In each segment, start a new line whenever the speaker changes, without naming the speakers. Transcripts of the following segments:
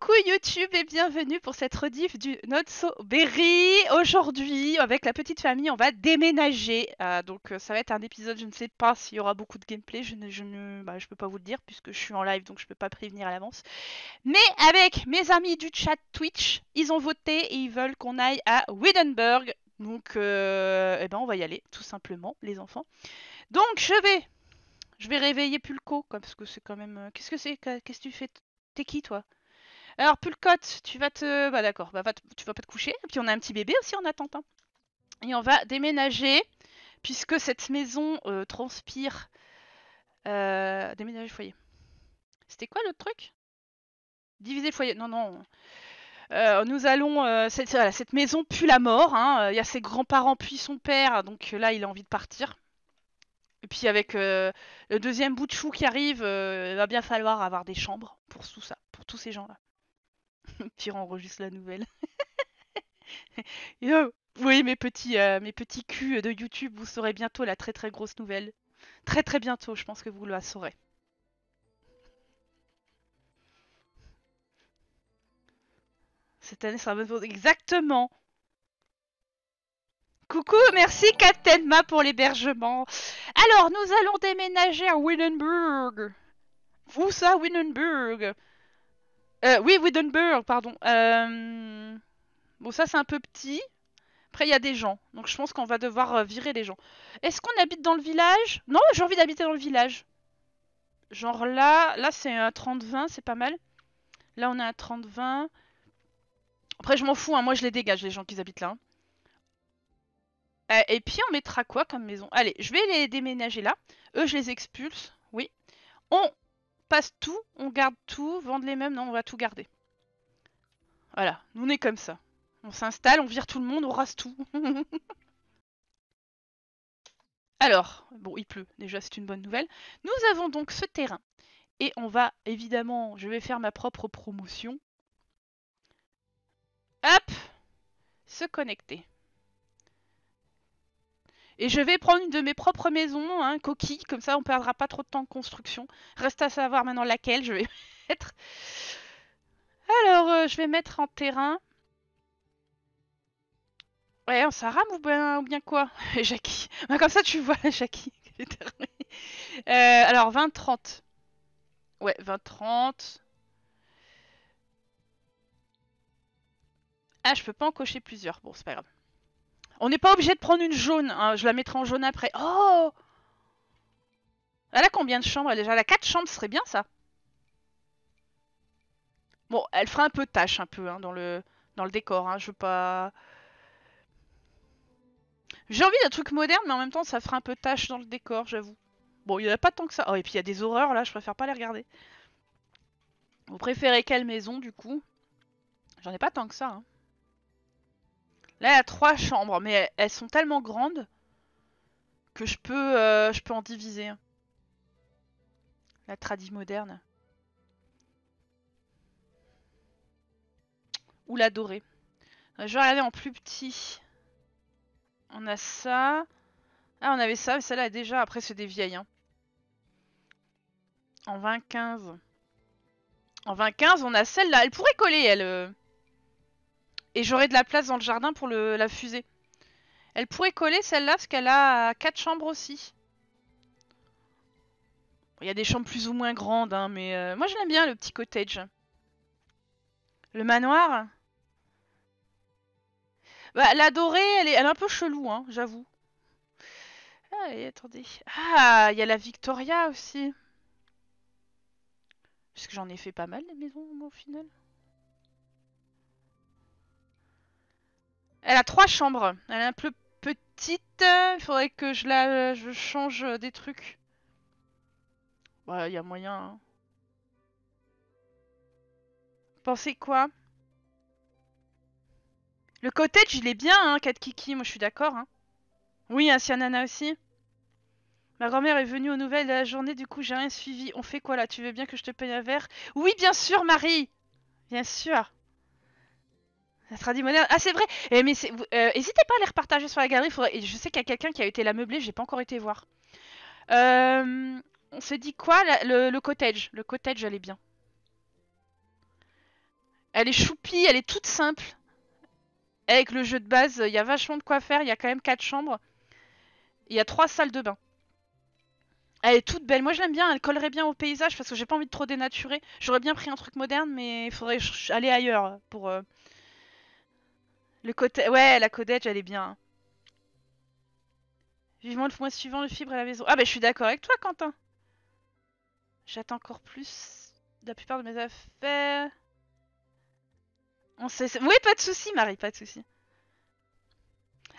Coucou YouTube et bienvenue pour cette rediff du Not So Berry. Aujourd'hui, avec la petite famille, on va déménager. Euh, donc euh, ça va être un épisode, je ne sais pas s'il y aura beaucoup de gameplay, je ne, je ne bah, je peux pas vous le dire puisque je suis en live donc je ne peux pas prévenir à l'avance. Mais avec mes amis du chat Twitch, ils ont voté et ils veulent qu'on aille à Wittenberg. Donc euh, eh ben, on va y aller tout simplement les enfants. Donc je vais... Je vais réveiller Pulco, parce que c'est quand même... Qu'est-ce que c'est Qu'est-ce que tu fais T'es qui toi alors, Pulcotte, tu vas te. Bah, d'accord, bah, va tu vas pas te coucher. Et puis, on a un petit bébé aussi en attente. Hein. Et on va déménager, puisque cette maison euh, transpire. Euh, déménager le foyer. C'était quoi l'autre truc Diviser le foyer. Non, non. Euh, nous allons. cette, maison pue la mort. Hein. Il y a ses grands-parents puis son père. Donc là, il a envie de partir. Et puis avec le deuxième bout de chou qui arrive, il va bien falloir avoir des chambres pour tout ça, pour tous ces gens-là. Pire enregistre la nouvelle. Yo, vous voyez mes petits, euh, mes petits culs de YouTube, vous saurez bientôt la très très grosse nouvelle. Très très bientôt, je pense que vous la saurez. Cette année sera bonne Exactement Coucou, merci Captain Ma pour l'hébergement. Alors, nous allons déménager à Winnenburg. Vous ça, Winnenburg. Euh, oui, Wittenberg, pardon. Euh, bon, ça c'est un peu petit. Après, il y a des gens. Donc je pense qu'on va devoir euh, virer les gens. Est-ce qu'on habite dans le village Non, j'ai envie d'habiter dans le village. Genre là, là c'est un 30-20, c'est pas mal. Là, on a un 30-20. Après, je m'en fous, hein. moi je les dégage, les gens qui habitent là. Hein. et puis, on mettra quoi comme maison Allez, je vais les déménager là. Eux, je les expulse, oui. On passe tout, on garde tout, vendre les mêmes, non, on va tout garder. Voilà, nous on est comme ça. On s'installe, on vire tout le monde, on rase tout. Alors, bon, il pleut, déjà c'est une bonne nouvelle. Nous avons donc ce terrain. Et on va, évidemment, je vais faire ma propre promotion. Hop Se connecter. Et je vais prendre une de mes propres maisons, hein, coquille, comme ça on perdra pas trop de temps en construction. Reste à savoir maintenant laquelle je vais mettre. Alors, euh, je vais mettre en terrain. Ouais, on s'arrame ou bien, ou bien quoi Jackie. Bah, comme ça, tu vois, Jackie. Euh, alors, 20-30. Ouais, 20-30. Ah, je peux pas en cocher plusieurs. Bon, c'est pas grave. On n'est pas obligé de prendre une jaune. Hein, je la mettrai en jaune après. Oh Elle a combien de chambres déjà Elle a 4 chambres, ce serait bien ça. Bon, elle fera un peu de tâche, un peu, hein, dans, le, dans le décor. Hein, je veux pas... J'ai envie d'un truc moderne, mais en même temps, ça fera un peu tâche dans le décor, j'avoue. Bon, il n'y en a pas tant que ça. Oh, et puis il y a des horreurs, là, je préfère pas les regarder. Vous préférez quelle maison, du coup J'en ai pas tant que ça, hein. Là, il y a trois chambres, mais elles sont tellement grandes que je peux, euh, je peux en diviser. La tradie moderne. Ou la dorée. Euh, je vais regarder en plus petit. On a ça. Ah, on avait ça, mais celle-là déjà. Après, c'est des vieilles. Hein. En 2015. En 2015, on a celle-là. Elle pourrait coller, elle. Euh. Et j'aurai de la place dans le jardin pour le, la fusée. Elle pourrait coller celle-là parce qu'elle a quatre chambres aussi. Il y a des chambres plus ou moins grandes, hein, mais euh, moi je l'aime bien le petit cottage. Le manoir Bah la dorée, elle est, elle un peu chelou, hein, j'avoue. Ah, et attendez. Ah, il y a la Victoria aussi. Parce que j'en ai fait pas mal les maisons au final. Elle a trois chambres. Elle est un peu petite. Il faudrait que je la je change des trucs. ouais, bah, il y a moyen. Hein. Pensez quoi Le cottage, il est bien, hein, 4 kiki. Moi, je suis d'accord. Hein. Oui, un hein, Nana aussi. Ma grand-mère est venue aux nouvelles de la journée, du coup, j'ai rien suivi. On fait quoi là Tu veux bien que je te paye un verre Oui, bien sûr, Marie Bien sûr ça sera moderne. Ah, c'est vrai eh, Mais n'hésitez euh, pas à les repartager sur la galerie. Je sais qu'il y a quelqu'un qui a été la meublée. j'ai pas encore été voir. Euh, on se dit quoi le... cottage. Le cottage, elle est bien. Elle est choupie, elle est toute simple. Avec le jeu de base, il y a vachement de quoi faire. Il y a quand même 4 chambres. Il y a 3 salles de bain. Elle est toute belle. Moi, je l'aime bien. Elle collerait bien au paysage parce que j'ai pas envie de trop dénaturer. J'aurais bien pris un truc moderne, mais il faudrait aller ailleurs pour... Euh, le côté... Ouais, la codette, elle est bien. Vivement le mois suivant, le fibre à la maison. Ah bah je suis d'accord avec toi, Quentin. J'attends encore plus la plupart de mes affaires. On sait... Oui, pas de soucis, Marie, pas de soucis.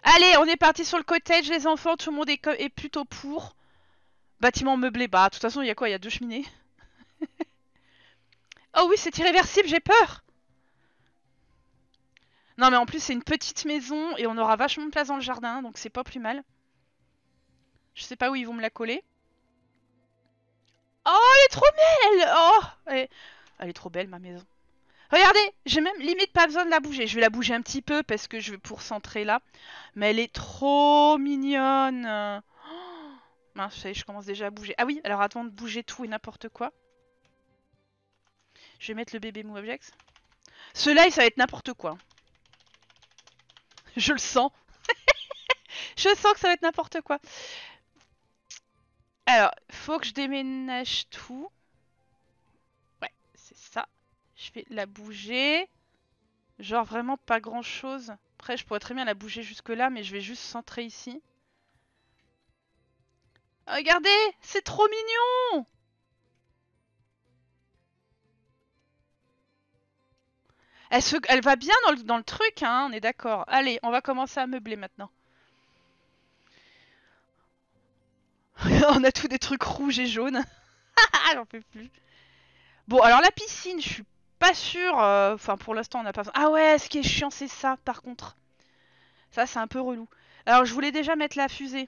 Allez, on est parti sur le cottage, les enfants. Tout le monde est, est plutôt pour. Bâtiment meublé. Bah, de toute façon, il y a quoi Il y a deux cheminées. oh oui, c'est irréversible, j'ai peur. Non, mais en plus, c'est une petite maison et on aura vachement de place dans le jardin, donc c'est pas plus mal. Je sais pas où ils vont me la coller. Oh, elle est trop belle Oh elle est... trop belle, ma maison. Regardez, j'ai même limite pas besoin de la bouger. Je vais la bouger un petit peu parce que je vais pour centrer là. Mais elle est trop mignonne oh, y est, je commence déjà à bouger. Ah oui, alors attends de bouger tout et n'importe quoi. Je vais mettre le bébé mou objects. Ceux-là, ça va être n'importe quoi. Je le sens. je sens que ça va être n'importe quoi. Alors, faut que je déménage tout. Ouais, c'est ça. Je vais la bouger. Genre vraiment pas grand chose. Après, je pourrais très bien la bouger jusque là, mais je vais juste centrer ici. Regardez, c'est trop mignon Elle, va bien dans le, truc, hein, on est d'accord. Allez, on va commencer à meubler maintenant. on a tous des trucs rouges et jaunes. J'en peux plus. Bon, alors la piscine, je suis pas sûre. Euh, enfin, pour l'instant, on n'a pas... Ah ouais, ce qui est chiant, c'est ça, par contre. Ça, c'est un peu relou. Alors, je voulais déjà mettre la fusée.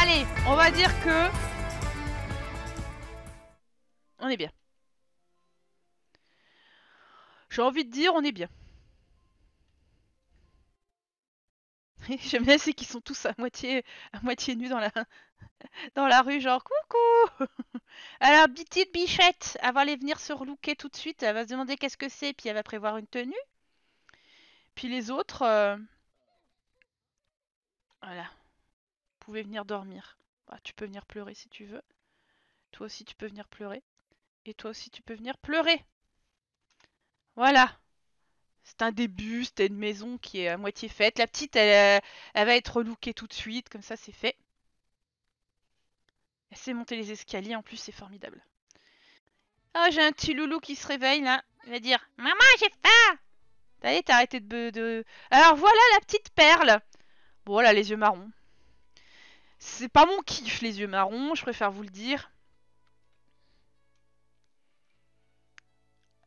allez, on va dire que... On est bien. J'ai envie de dire, on est bien. J'aime bien c'est qu'ils sont tous à moitié, à moitié nus dans la, dans la rue, genre coucou. Alors petite bichette, va aller venir se relooker tout de suite, elle va se demander qu'est-ce que c'est, puis elle va prévoir une tenue. Puis les autres, euh, voilà venir dormir. Bah, tu peux venir pleurer si tu veux. Toi aussi, tu peux venir pleurer. Et toi aussi, tu peux venir pleurer. Voilà. C'est un début, c'est une maison qui est à moitié faite. La petite, elle, elle va être relookée tout de suite, comme ça, c'est fait. Elle sait monter les escaliers, en plus, c'est formidable. Ah, j'ai un petit loulou qui se réveille, là. Il va dire « Maman, j'ai faim !» Allez, t'as arrêté de, de... Alors voilà la petite perle voilà les yeux marrons. C'est pas mon kiff, les yeux marrons, je préfère vous le dire.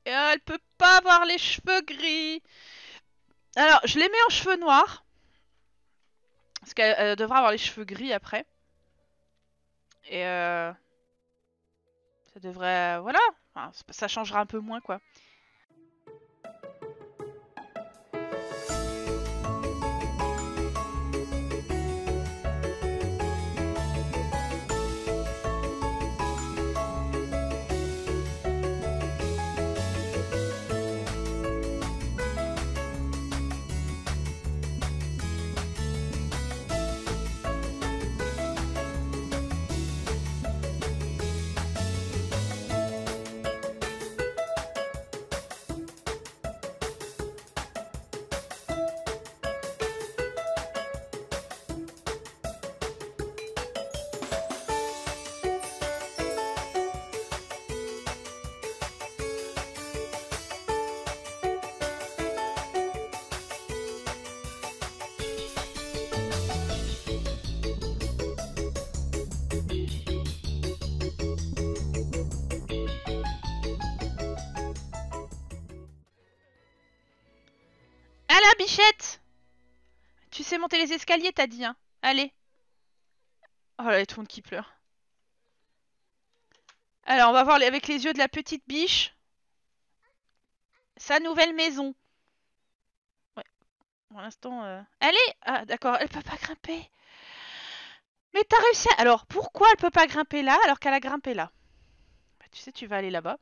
Et elle peut pas avoir les cheveux gris. Alors, je les mets en cheveux noirs. Parce qu'elle devra avoir les cheveux gris après. Et euh, ça devrait... Voilà, ça changera un peu moins quoi. les escaliers, t'as dit, hein Allez. Oh là, tout le qui pleure. Alors, on va voir avec les yeux de la petite biche. Sa nouvelle maison. Ouais. Pour l'instant... Allez euh, Ah, d'accord, elle peut pas grimper. Mais t'as réussi à... Alors, pourquoi elle peut pas grimper là alors qu'elle a grimpé là bah, Tu sais, tu vas aller là-bas.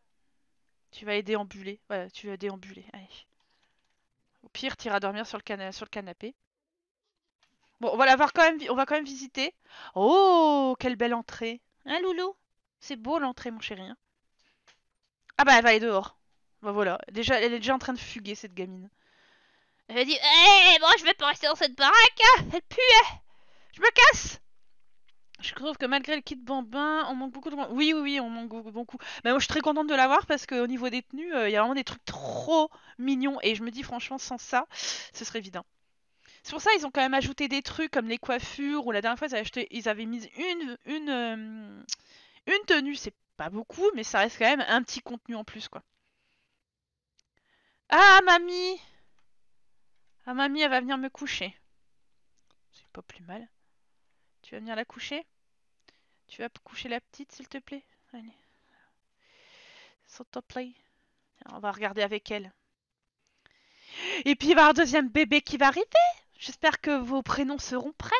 Tu vas aider déambuler. Voilà, tu vas déambuler. Allez. Au pire, t'iras dormir sur le canapé. Bon, on va la voir quand même, on va quand même visiter. Oh, quelle belle entrée. Hein, Loulou C'est beau l'entrée, mon chéri. Hein. ah bah, elle va aller dehors. Bah voilà, déjà, elle est déjà en train de fuguer, cette gamine. Elle dit, hé, eh, moi je vais pas rester dans cette baraque, hein. elle pue, je me casse je trouve que malgré le kit bambin, on manque beaucoup de... Oui, oui, oui, on manque beaucoup. Mais bah, moi, je suis très contente de l'avoir parce qu'au niveau des tenues, euh, il y a vraiment des trucs trop mignons. Et je me dis, franchement, sans ça, ce serait évident. C'est pour ça ils ont quand même ajouté des trucs comme les coiffures ou la dernière fois ils avaient, avaient mis une, une, euh, une tenue, c'est pas beaucoup, mais ça reste quand même un petit contenu en plus quoi. Ah mamie Ah mamie elle va venir me coucher. C'est pas plus mal. Tu vas venir la coucher Tu vas coucher la petite s'il te plaît Allez. S'il te plaît. On va regarder avec elle. Et puis il va y avoir un deuxième bébé qui va arriver J'espère que vos prénoms seront prêts,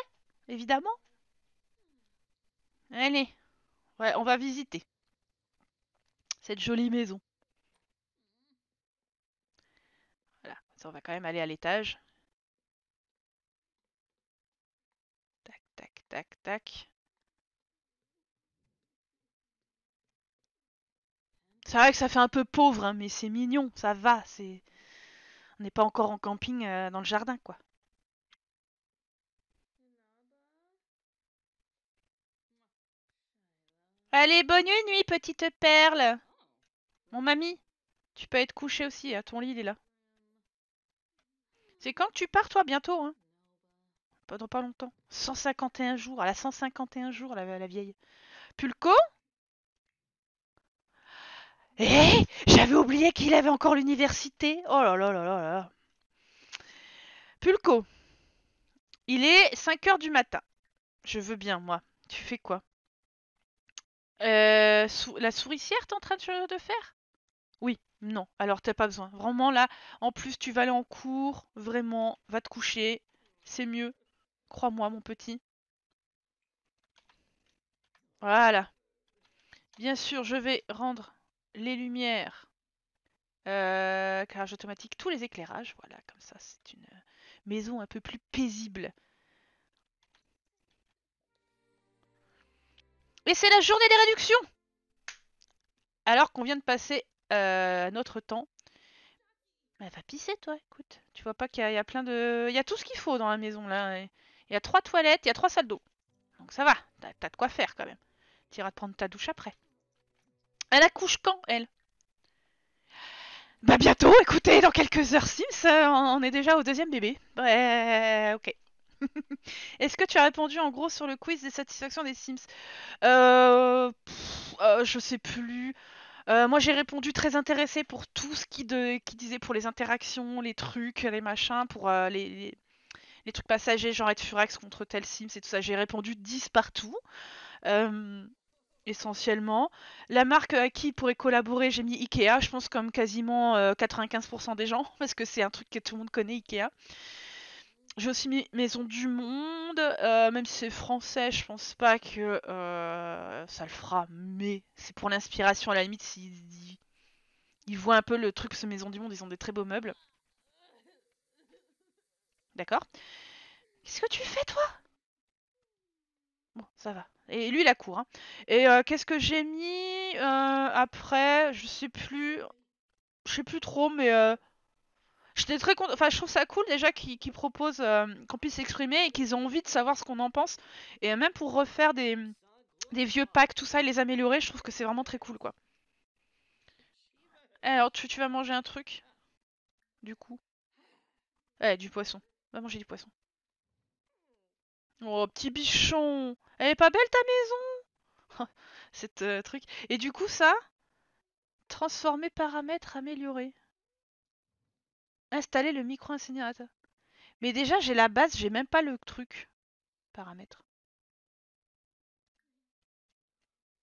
évidemment. Allez, ouais, on va visiter cette jolie maison. Voilà, on va quand même aller à l'étage. Tac, tac, tac, tac. C'est vrai que ça fait un peu pauvre, hein, mais c'est mignon, ça va, c'est... On n'est pas encore en camping euh, dans le jardin, quoi. Allez, bonne nuit, petite perle. Mon mamie, tu peux être couchée aussi. À hein, ton lit, il est là. C'est quand que tu pars, toi, bientôt hein Pendant pas longtemps. 151 jours. À la 151 jours, la, la vieille. Pulco Hé eh, J'avais oublié qu'il avait encore l'université. Oh là là là là là. Pulco. Il est 5 h du matin. Je veux bien, moi. Tu fais quoi euh, la souricière, t'es en train de, faire Oui, non. Alors, t'as pas besoin. Vraiment, là, en plus, tu vas aller en cours. Vraiment, va te coucher. C'est mieux. Crois-moi, mon petit. Voilà. Bien sûr, je vais rendre les lumières. Euh, automatique, tous les éclairages. Voilà, comme ça, c'est une euh, maison un peu plus paisible. Mais c'est la journée des réductions Alors qu'on vient de passer euh, notre temps. Elle va pisser, toi, écoute. Tu vois pas qu'il y, a plein de... Il y a tout ce qu'il faut dans la maison, là. Il y a trois toilettes, il y a trois salles d'eau. Donc ça va, t'as de quoi faire, quand même. T'iras te prendre ta douche après. Elle accouche quand, elle Bah bientôt, écoutez, dans quelques heures Sims, euh, on est déjà au deuxième bébé. Ouais, ok. Est-ce que tu as répondu en gros sur le quiz des satisfactions des Sims euh, euh, Je sais plus. Euh, moi, j'ai répondu très intéressée pour tout ce qui, disait pour les interactions, les trucs, les machins, pour les, trucs passagers, genre être furax contre tel Sims et tout ça. J'ai répondu 10 partout, essentiellement. La marque à qui pourrait collaborer, j'ai mis Ikea, je pense comme quasiment 95% des gens, parce que c'est un truc que tout le monde connaît, Ikea j'ai aussi mis Maison du Monde, euh, même si c'est français, je pense pas que euh, ça le fera, mais c'est pour l'inspiration à la limite. S'ils ils, voient un peu le truc, ce Maison du Monde, ils ont des très beaux meubles. D'accord Qu'est-ce que tu fais, toi Bon, ça va. Et lui, il a cours, Hein. Et euh, qu'est-ce que j'ai mis après Je sais plus. Je sais plus trop, mais je trouve ça cool déjà qu'ils proposent euh, qu'on puisse s'exprimer et qu'ils ont envie de savoir ce qu'on en pense. Et même pour refaire des, vieux packs, tout ça, et les améliorer, je trouve que c'est vraiment très cool, quoi. Eh, alors, tu, vas manger un truc Du coup. Eh, du poisson. Va manger du poisson. Oh, petit bichon Elle est pas belle ta maison Cet euh, truc. Et du coup, ça Transformer paramètres améliorés. Installer le micro-incinérateur. Mais déjà, j'ai la base, j'ai même pas le truc. Paramètre.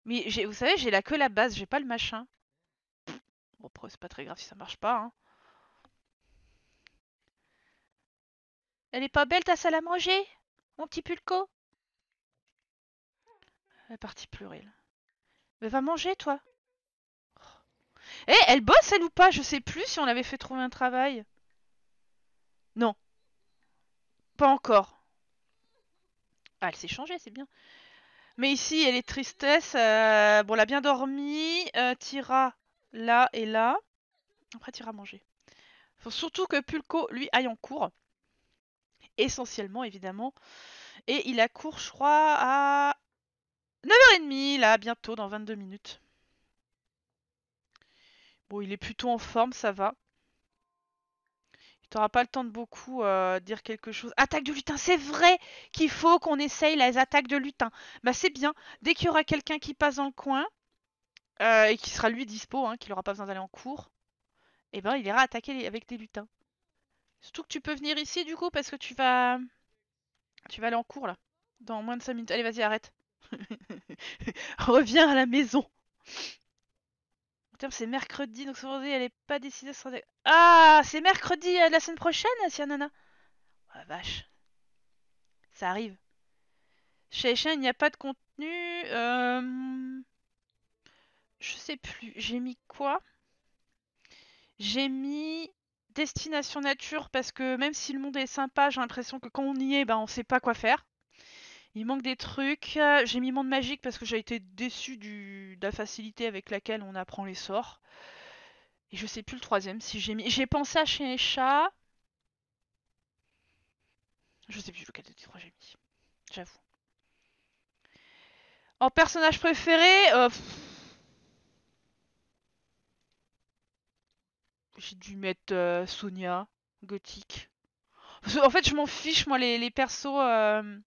Mais vous savez, j'ai là que la base, j'ai pas le machin. bon, c'est pas très grave si ça marche pas. Hein. Elle est pas belle ta salle à manger Mon petit pulco La partie plurielle. Mais va manger, toi Eh, elle bosse, elle ou pas Je sais plus si on l'avait fait trouver un travail. Non. Pas encore. Ah, elle s'est changée, c'est bien. Mais ici, elle est tristesse. Euh, bon, elle a bien dormi. Euh, Tira là et là. Après, Tira manger. Faut surtout que Pulco, lui, aille en cours. Essentiellement, évidemment. Et il a cours, je crois, à 9h30, là, bientôt, dans 22 minutes. Bon, il est plutôt en forme, ça va. Tu n'auras pas le temps de beaucoup euh, dire quelque chose. Attaque de lutin, c'est vrai qu'il faut qu'on essaye les attaques de lutin. Bah c'est bien, dès qu'il y aura quelqu'un qui passe dans le coin, euh, et qui sera lui dispo, hein, qu'il n'aura pas besoin d'aller en cours, eh ben il ira attaquer avec des lutins. Surtout que tu peux venir ici du coup, parce que tu vas... Tu vas aller en cours là, dans moins de 5 minutes. Allez vas-y, arrête. Reviens à la maison c'est mercredi, donc vendredi, elle est pas décidée. rendre... Ah, c'est mercredi euh, de la semaine prochaine, Sianana Nana. Oh, vache. Ça arrive. Chez les il n'y a pas de contenu. Euh, je sais plus. J'ai mis quoi J'ai mis destination nature parce que même si le monde est sympa, j'ai l'impression que quand on y est, on ben, on sait pas quoi faire. Il manque des trucs. J'ai mis Monde Magique parce que j'ai été déçu du... de la facilité avec laquelle on apprend les sorts. Et je sais plus le troisième si j'ai mis. J'ai pensé à Chien et Chat. Je sais plus lequel des trois j'ai mis. J'avoue. En personnage préféré. Euh, j'ai dû mettre euh, Sonia, gothique. En fait, je m'en fiche, moi, les, persos. Euh,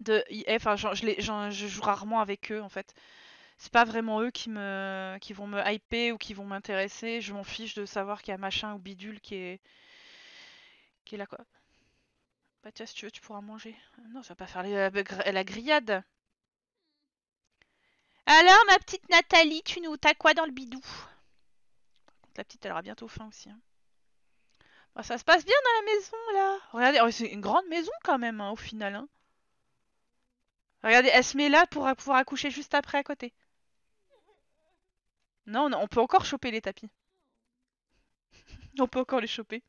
de eh, Enfin, je, les, je joue rarement avec eux en fait. C'est pas vraiment eux qui me qui vont me hyper ou qui vont m'intéresser. Je m'en fiche de savoir qu'il y a machin ou bidule qui est qui est là quoi. Bah tiens, si tu veux, tu pourras manger. Euh, non, ça va pas faire la, euh, bah, la grillade. Alors, ma petite Nathalie, tu nous t'as quoi dans le bidou La petite, elle aura bientôt faim aussi. Hein. Bah, ça se passe bien dans la maison, là. Regardez, oh, c'est une grande maison quand même, hein, au final. Hein. Regardez, elle se met là pour pouvoir accoucher juste après à côté. Non, on peut encore choper les tapis. on peut encore les choper.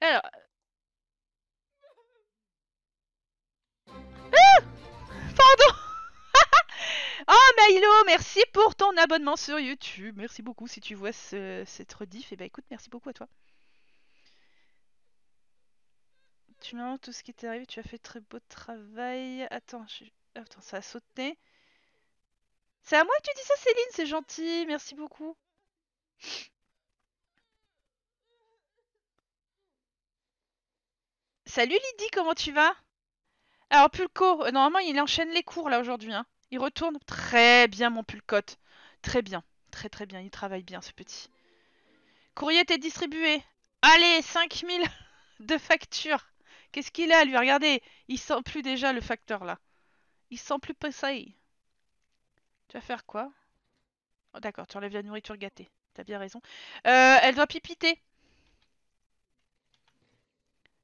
Alors, merci pour ton abonnement sur YouTube. Merci beaucoup si tu vois cette rediff. Et eh bah ben, écoute, merci beaucoup à toi. Tu m'as tout ce qui t'est arrivé, tu as fait très beau travail. Attends, Attends ça a sauté. C'est à moi que tu dis ça, Céline, c'est gentil, merci beaucoup. Salut Lydie, comment tu vas Alors Pulco, euh, normalement il enchaîne les cours là aujourd'hui. Hein. Il retourne Très bien, mon pulcote. Très bien, très très bien. Il travaille bien, ce petit. Courrier est distribué. Allez, 5000 de factures. Qu'est-ce qu'il a, lui Regardez, il sent plus déjà le facteur, là. Il sent plus ça. Tu vas faire quoi oh, D'accord, tu enlèves la nourriture gâtée. T'as bien raison. Euh, elle doit pipiter.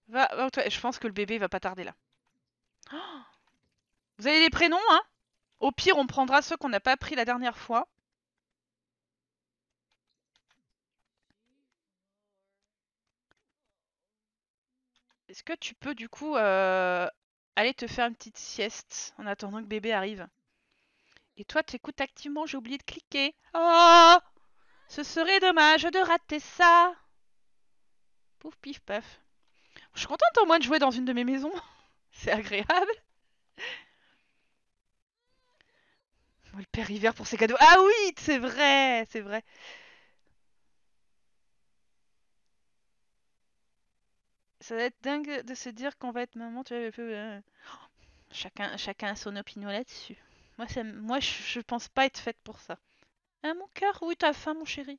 Va, va, oh, je pense que le bébé va pas tarder, là. Vous avez des prénoms, hein au pire, on prendra ceux qu'on n'a pas pris la dernière fois. Est-ce que tu peux du coup euh, aller te faire une petite sieste en attendant que bébé arrive Et toi, tu écoutes activement, j'ai oublié de cliquer. Oh Ce serait dommage de rater ça Pouf, pif, paf. Je suis contente au moins de jouer dans une de mes maisons. C'est agréable. Oh, le père hiver pour ses cadeaux. Ah oui, c'est vrai, c'est vrai. Ça va être dingue de se dire qu'on va être maman, tu vois. Euh, chacun, chacun a son opinion là-dessus. Moi, ça, moi je, pense pas être faite pour ça. Ah, mon cœur, oui, t'as faim, mon chéri.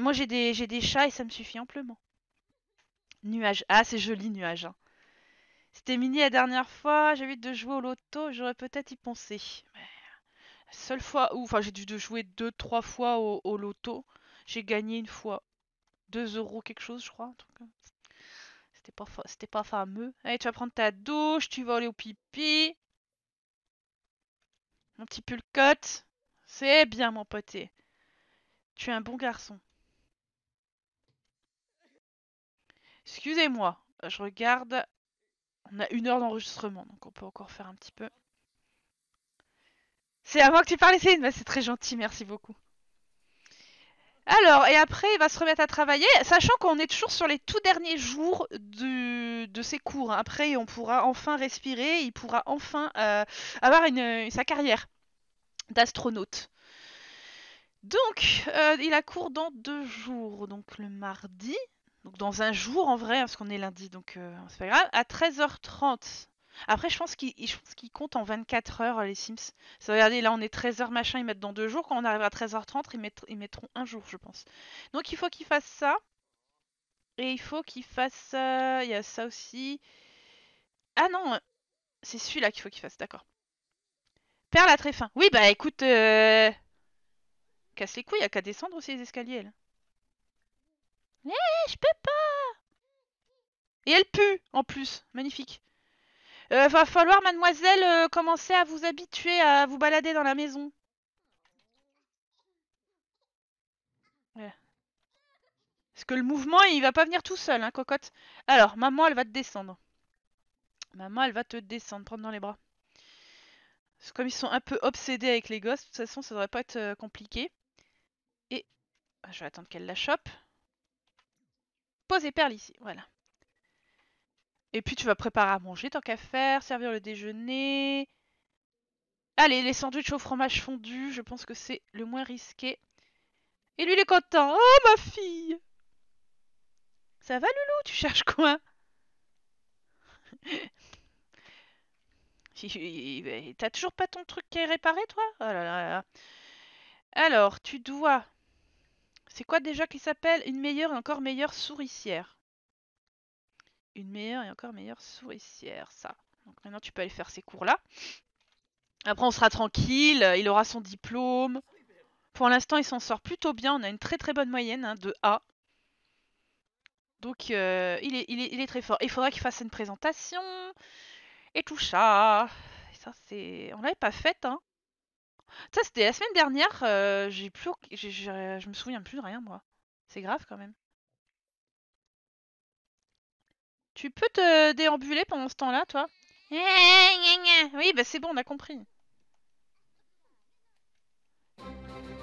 Moi, j'ai des, des chats et ça me suffit amplement. Nuage. Ah, c'est joli, nuage. Hein. C'était mini la dernière fois, J'ai envie de jouer au loto, j'aurais peut-être y pensé. Mais seule fois où, enfin j'ai dû jouer deux, trois fois au, loto, j'ai gagné une fois 2 euros quelque chose, je crois. C'était pas, c'était pas fameux. Allez, tu vas prendre ta douche, tu vas aller au pipi. Mon petit pull C'est bien, mon poté. Tu es un bon garçon. Excusez-moi, je regarde. On a une heure d'enregistrement, donc on peut encore faire un petit peu. C'est à que tu parles, Céline bah, C'est très gentil, merci beaucoup. Alors, et après, il va se remettre à travailler, sachant qu'on est toujours sur les tout derniers jours de ses cours. Après, on pourra enfin respirer, il pourra enfin euh, avoir sa carrière d'astronaute. Donc, euh, il a cours dans deux jours, donc le mardi, donc dans un jour en vrai, hein, parce qu'on est lundi, donc euh, c'est pas grave, à 13h30. Après, je pense qu'ils qu'il comptent en 24 heures, les Sims. regardez, là, on est 13h machin, ils mettent dans deux jours. Quand on arrive à 13h30, ils, mettront un jour, je pense. Donc, il faut qu'ils fassent ça. Et il faut qu'ils fassent... ça euh, il y a ça aussi. Ah non, euh, c'est celui-là qu'il faut qu'il fasse, d'accord. Perle à très fin. Oui, bah écoute... Euh, casse les couilles, il a qu'à descendre aussi les escaliers, là. Eh, je peux pas et elle pue, en plus. Magnifique. Euh, va falloir, mademoiselle, euh, commencer à vous habituer à vous balader dans la maison. Parce que le mouvement, il va pas venir tout seul, hein, cocotte. Alors, maman, elle va te descendre. Maman, elle va te descendre, prendre dans les bras. comme ils sont un peu obsédés avec les gosses, de toute façon, ça devrait pas être euh, compliqué. Et ah, je vais attendre qu'elle la chope. Posez perle ici, voilà. Et puis tu vas préparer à manger tant qu'à faire, servir le déjeuner. Allez, les sandwichs au fromage fondu, je pense que c'est le moins risqué. Et lui, il est content. Oh, ma fille Ça va, Loulou Tu cherches quoi T'as toujours pas ton truc qui est réparé, toi oh Alors, tu dois... C'est quoi déjà qui s'appelle Une meilleure et encore meilleure souricière une meilleure et encore meilleure souricière, ça. Donc maintenant, tu peux aller faire ces cours-là. Après, on sera tranquille, il aura son diplôme. Pour l'instant, il s'en sort plutôt bien. On a une très très bonne moyenne hein, de A. Donc, euh, il, est, très fort. Il faudra qu'il fasse une présentation. Et tout ça. ça, c'est... On l'avait pas faite, hein. Ça, c'était la semaine dernière. Euh, j'ai plus... je me souviens plus de rien, moi. C'est grave, quand même. Tu peux te déambuler pendant ce temps-là, toi Oui, bah c'est bon, on a compris.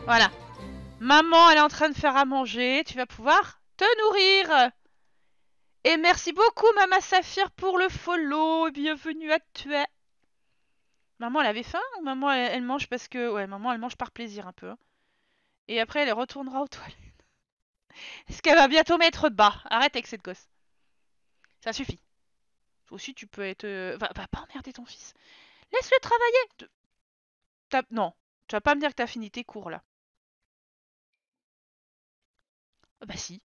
Voilà. Maman, elle est en train de faire à manger. Tu vas pouvoir te nourrir. Et merci beaucoup, Mama Saphir, pour le follow. Bienvenue à toi. Maman, elle avait faim ou maman, elle, mange parce que... Ouais, maman, elle mange par plaisir un peu. Hein. Et après, elle retournera aux toilettes. Est-ce qu'elle va bientôt mettre bas Arrête avec cette gosse. Ça suffit. Aussi, tu peux être. Euh, va, pas emmerder ton fils. Laisse-le travailler Non, tu vas pas me dire que t'as fini tes cours là. Ah, bah si.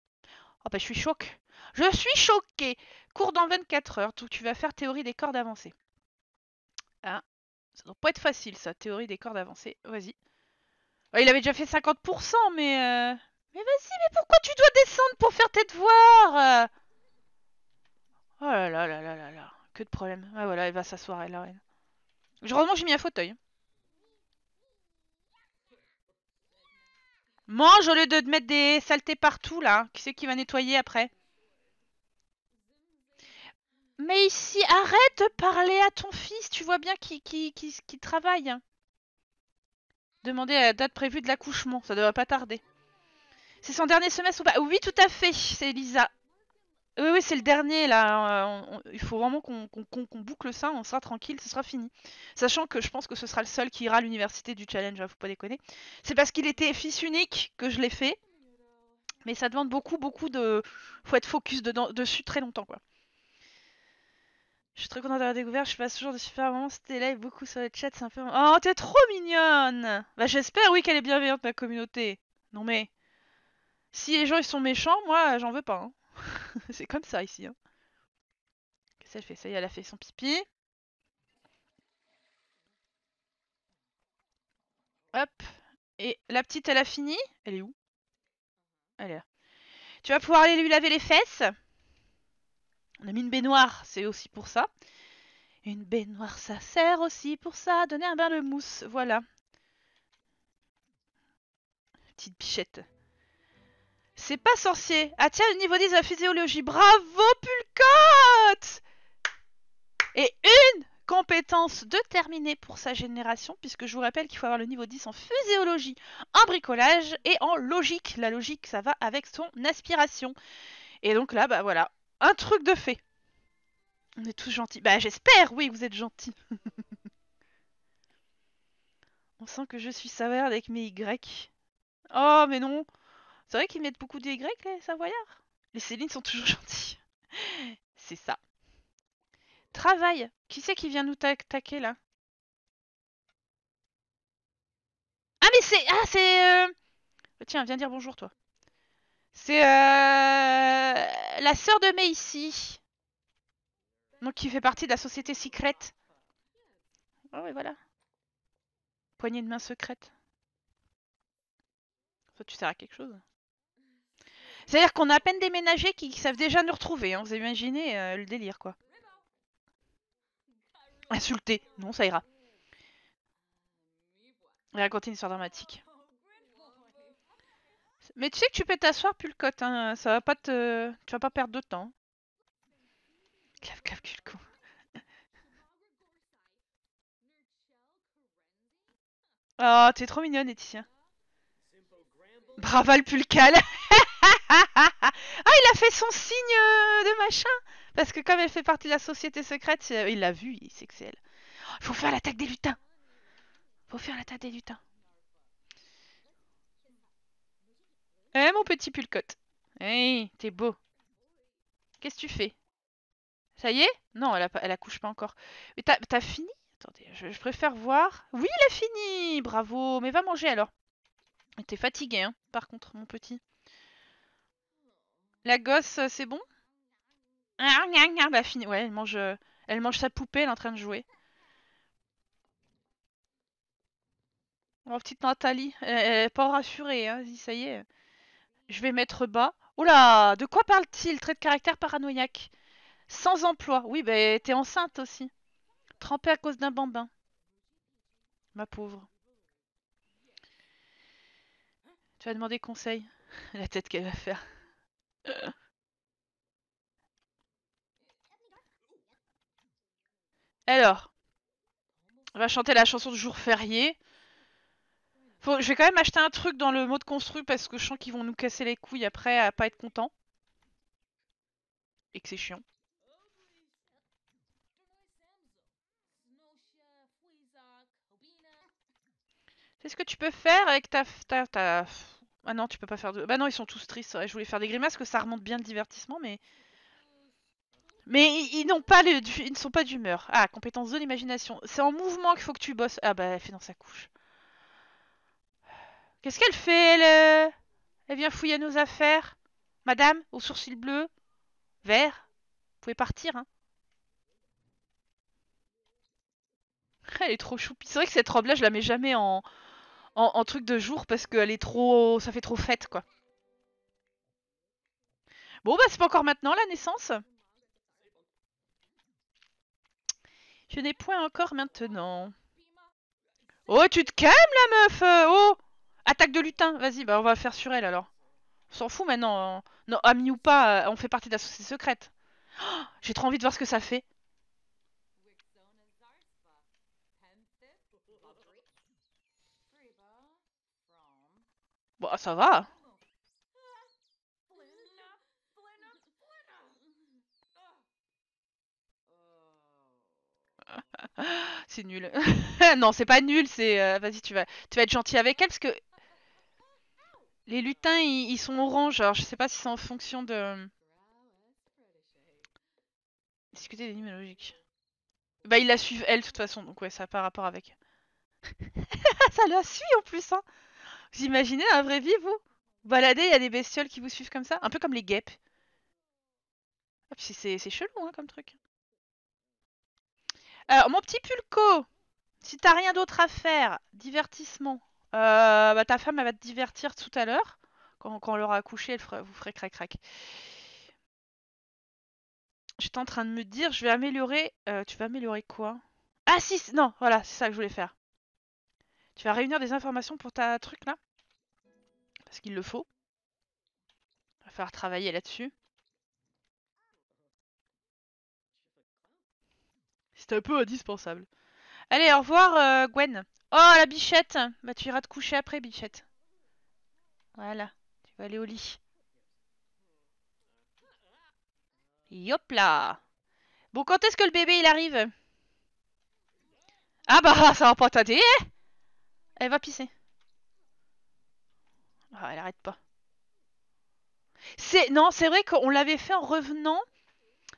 Oh bah je suis choquée. Je suis choquée. Cours dans 24 heures, tu vas faire théorie des cordes avancées. Hein ça doit pas être facile ça, théorie des cordes avancées. Vas-y. il avait déjà fait 50%, mais... Euh, mais vas-y, mais pourquoi tu dois descendre pour faire tes devoirs Oh là là là là là là. Que de problème. Ah voilà, elle va s'asseoir, elle, la reine. Heureusement, j'ai mis un fauteuil. Mange au lieu de mettre des saletés partout, là. Qui c'est qui va nettoyer après Mais ici, arrête de parler à ton fils. Tu vois bien qui, qui, travaille. Demandez à la date prévue de l'accouchement. Ça devrait pas tarder. C'est son dernier semestre ou pas Oui, tout à fait. C'est Lisa. Oui, oui, c'est le dernier là. il faut vraiment qu'on boucle ça, on sera tranquille, ce sera fini. Sachant que je pense que ce sera le seul qui ira à l'université du challenge, ne hein, faut pas déconner. C'est parce qu'il était fils unique que je l'ai fait, mais ça demande beaucoup, beaucoup de. Faut être focus dessus très longtemps quoi. Je suis très contente la découverte, je passe toujours de super moments, c'était live beaucoup sur le chat, c'est un peu... Oh, t'es trop mignonne Bah j'espère, oui, qu'elle est bienveillante, ma communauté. Non mais... Si les gens, ils sont méchants, moi, j'en veux pas. Hein. c'est comme ça ici. Qu'est-ce qu'elle fait Ça y est, elle a fait son pipi. Hop. Et la petite, elle a fini Elle est où Elle est là. Tu vas pouvoir aller lui laver les fesses. On a mis une baignoire, c'est aussi pour ça. Une baignoire, ça sert aussi pour ça. Donner un bain de mousse, voilà. Petite bichette. C'est pas sorcier. Ah, tiens, le niveau 10 de la physiologie. Bravo, Pulcote Et une compétence de terminer pour sa génération, puisque je vous rappelle qu'il faut avoir le niveau 10 en physiologie, en bricolage et en logique. La logique, ça va avec son aspiration. Et donc là, bah voilà, un truc de fait. On est tous gentils. Bah j'espère, oui, vous êtes gentils. On sent que je suis saveur avec mes Y. Oh, mais non c'est vrai qu'ils mettent beaucoup de Y, les Savoyards Les Célines sont toujours gentilles. c'est ça. Travail Qui c'est qui vient nous taquer, là Ah, mais c'est... Ah, c'est... Euh, tiens, viens dire bonjour, toi. C'est... Euh, la sœur de ici. Donc, qui fait partie de la société secrète. Oh, ah et voilà. Poignée de main secrète. Toi, tu seras à quelque chose c'est-à-dire qu'on a à peine déménagé qui savent déjà nous retrouver. Hein. Vous imaginez euh, le délire, quoi. Insulter. Non, ça ira. Et raconter une histoire dramatique. Mais tu sais que tu peux t'asseoir, Pulcote, Hein. Ça va pas te... Tu vas pas perdre de temps. Clave, clave, culco. Oh, t'es trop mignonne, Laetitia. le Pulcal ah, il a fait son signe euh, de machin Parce que comme elle fait partie de la société secrète, euh, il l'a vu, il sait que c'est elle. Oh, faut faire l'attaque des lutins Faut faire l'attaque des lutins. Eh, mon petit pulcote Eh, t'es beau Qu'est-ce que tu fais Ça y est Non, elle, elle accouche pas encore. Mais t'as fini Attendez, je, je, préfère voir. Oui, il a fini Bravo Mais va manger alors. T'es fatigué, hein, par contre, mon petit. La gosse, euh, c'est bon ah, Bah fini. Ouais, elle mange, euh, elle mange sa poupée, elle est en train de jouer. Oh, petite Nathalie, elle pas rassurée, hein. ça y est. Je vais mettre bas. Oula, de quoi parle-t-il Trait de caractère paranoïaque. Sans emploi. Oui, bah t'es enceinte aussi. Trempée à cause d'un bambin. Ma pauvre. Tu vas demander conseil. La tête qu'elle va faire. Euh. Alors, on va chanter la chanson du jour férié. je vais quand même acheter un truc dans le mode construit parce que je sens qu'ils vont nous casser les couilles après à pas être contents. Et que c'est chiant. C'est ce que tu peux faire avec ta, ta, ta ah non, tu peux pas faire de. Bah non, ils sont tous tristes. Je voulais faire des grimaces que ça remonte bien le divertissement, mais. Mais ils, n'ont pas le, ils ne sont pas d'humeur. Ah, compétence de l'imagination. C'est en mouvement qu'il faut que tu bosses. Ah bah elle fait dans sa couche. Qu'est-ce qu'elle fait elle, euh, elle vient fouiller nos affaires. Madame, aux sourcils bleus, vert. Vous pouvez partir, hein. Elle est trop choupie. C'est vrai que cette robe-là, je la mets jamais en, en, truc de jour parce qu'elle est trop. ça fait trop fête quoi. Bon bah c'est pas encore maintenant la naissance Je n'ai point encore maintenant. Oh tu te calmes la meuf euh, Oh Attaque de lutin Vas-y bah on va faire sur elle alors. On s'en fout maintenant. Hein. Non, ami ou pas, euh, on fait partie de la société secrète. Oh, j'ai trop envie de voir ce que ça fait. Bah, ça va. c'est nul. non, c'est pas nul, c'est... Euh, vas-y, tu vas, tu vas être gentil avec elle, parce que... Les lutins, ils, sont orange, alors je sais pas si c'est en fonction de... Discuter des logiques. Bah, ils la suivent, elle, de toute façon, donc ouais, ça n'a pas rapport avec. ça la suit, en plus, hein vous imaginez un vrai vie, vous Baladez, il y a des bestioles qui vous suivent comme ça Un peu comme les guêpes. Ah, c'est chelou, hein, comme truc. mon petit Pulco, si t'as rien d'autre à faire, divertissement. Euh, bah, ta femme, elle va te divertir tout à l'heure. Quand, on l'aura accouché elle fera, vous ferait crac-crac. J'étais en train de me dire, je vais améliorer. Euh, tu vas améliorer quoi Ah si, non, voilà, c'est ça que je voulais faire. Tu vas réunir des informations pour ta truc là qu'il le faut. Il va falloir travailler là-dessus. C'est un peu indispensable. Allez, au revoir, euh, Gwen. Oh, la bichette Bah, tu iras te coucher après, bichette. Voilà, tu vas aller au lit. Yop là Bon, quand est-ce que le bébé, il arrive Ah bah, ça va pas tarder. Hein Elle va pisser. Ah, elle arrête pas. C'est non, c'est vrai qu'on l'avait fait en revenant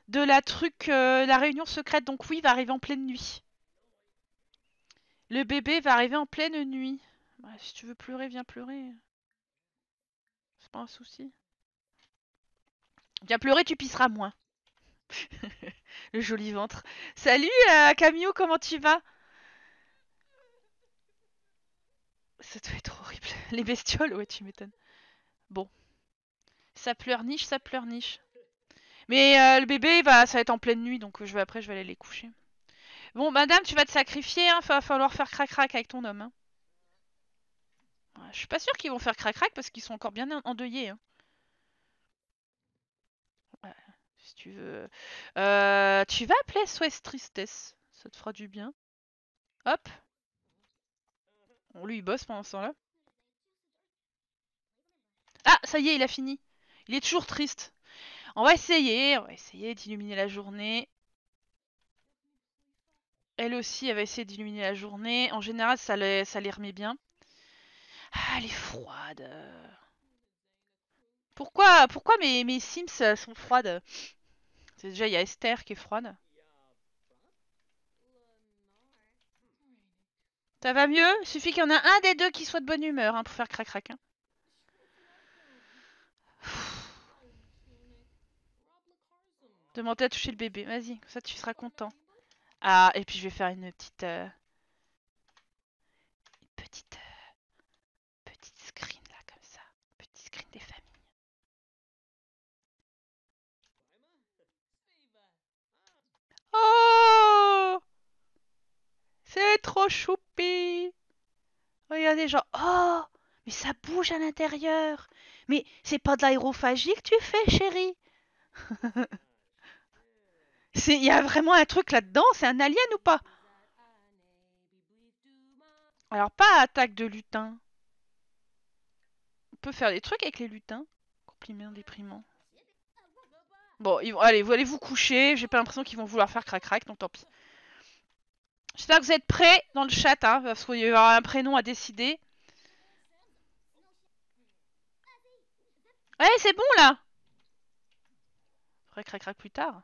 de la truc, euh, la réunion secrète. Donc oui, il va arriver en pleine nuit. Le bébé va arriver en pleine nuit. Bah, si tu veux pleurer, viens pleurer. C'est pas un souci. Viens pleurer, tu pisseras moins. Le joli ventre. Salut euh, Camille, comment tu vas Ça doit être horrible. Les bestioles, ouais, tu m'étonnes. Bon. Ça pleurniche, ça pleurniche. Mais euh, le bébé, bah, ça va être en pleine nuit, donc euh, après, je vais aller les coucher. Bon, madame, tu vas te sacrifier, hein. Va falloir faire crac-crac avec ton homme, hein. Je suis pas sûre qu'ils vont faire crac-crac parce qu'ils sont encore bien endeuillés, hein. Si tu veux... Euh, tu vas appeler Souest Tristesse. Ça te fera du bien. Hop, on lui bosse pendant ce temps-là. Ah, ça y est, il a fini. Il est toujours triste. On va essayer, on va essayer d'illuminer la journée. Elle aussi, elle va essayer d'illuminer la journée. En général, ça les, ça les remet bien. Ah, elle est froide. Pourquoi, pourquoi mes, mes Sims sont froides C'est déjà, il y a Esther qui est froide. Ça va mieux Il suffit qu'il y en ait un des deux qui soit de bonne humeur hein, pour faire crac-crac. Hein. Demandez à toucher le bébé. Vas-y, comme ça tu seras content. Ah, et puis je vais faire une petite... Euh, une petite... Euh, petite screen là, comme ça. Petite screen des familles. Oh C'est trop chou. Regardez, genre, oh, mais ça bouge à l'intérieur. Mais c'est pas de l'aérophagie que tu fais, chérie. Il y a vraiment un truc là-dedans, c'est un alien ou pas Alors, pas attaque de lutin. On peut faire des trucs avec les lutins. Compliment déprimant. Bon, allez, vous allez vous coucher. J'ai pas l'impression qu'ils vont vouloir faire crac-crac, donc tant pis. J'espère que vous êtes prêts dans le chat, hein, parce qu'il y aura un prénom à décider. Ouais, c'est bon là Crac, crac, plus tard.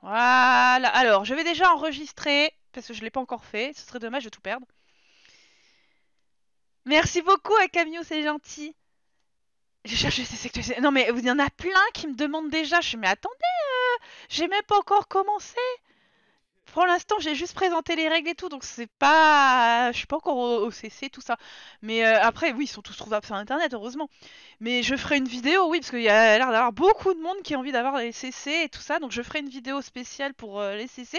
Voilà, alors je vais déjà enregistrer, parce que je ne l'ai pas encore fait, ce serait dommage de tout perdre. Merci beaucoup à Camio, c'est gentil. Je Non mais il y en a plein qui me demandent déjà, je me mais attendez, euh, j'ai même pas encore commencé pour l'instant, j'ai juste présenté les règles et tout, donc c'est pas. Je suis pas encore au, CC, tout ça. Mais euh, après, oui, ils sont tous trouvables sur internet, heureusement. Mais je ferai une vidéo, oui, parce qu'il y a l'air d'avoir beaucoup de monde qui a envie d'avoir les CC et tout ça, donc je ferai une vidéo spéciale pour euh, les CC.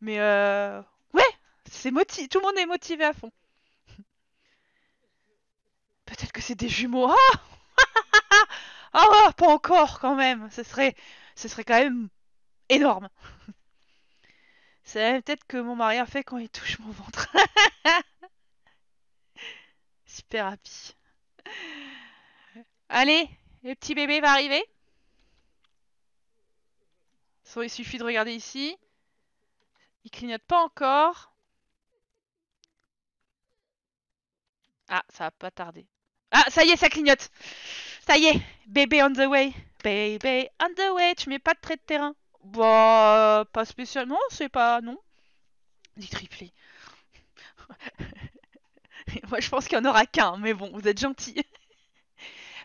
Mais euh... ouais, c'est motivé, tout le monde est motivé à fond. Peut-être que c'est des jumeaux. Ah Ah, pas encore quand même. Ce serait, ce serait quand même énorme. C'est peut-être que mon mari a fait quand il touche mon ventre. Super happy. Allez, le petit bébé va arriver. Il suffit de regarder ici. Il clignote pas encore. Ah, ça va pas tarder. Ah, ça y est, ça clignote. Ça y est, bébé on the way. Bébé on the way. Tu mets pas de trait de terrain. Bah, pas spécialement, c'est pas. Non. Dit triplé Moi, je pense qu'il n'y en aura qu'un, mais bon, vous êtes gentil. vous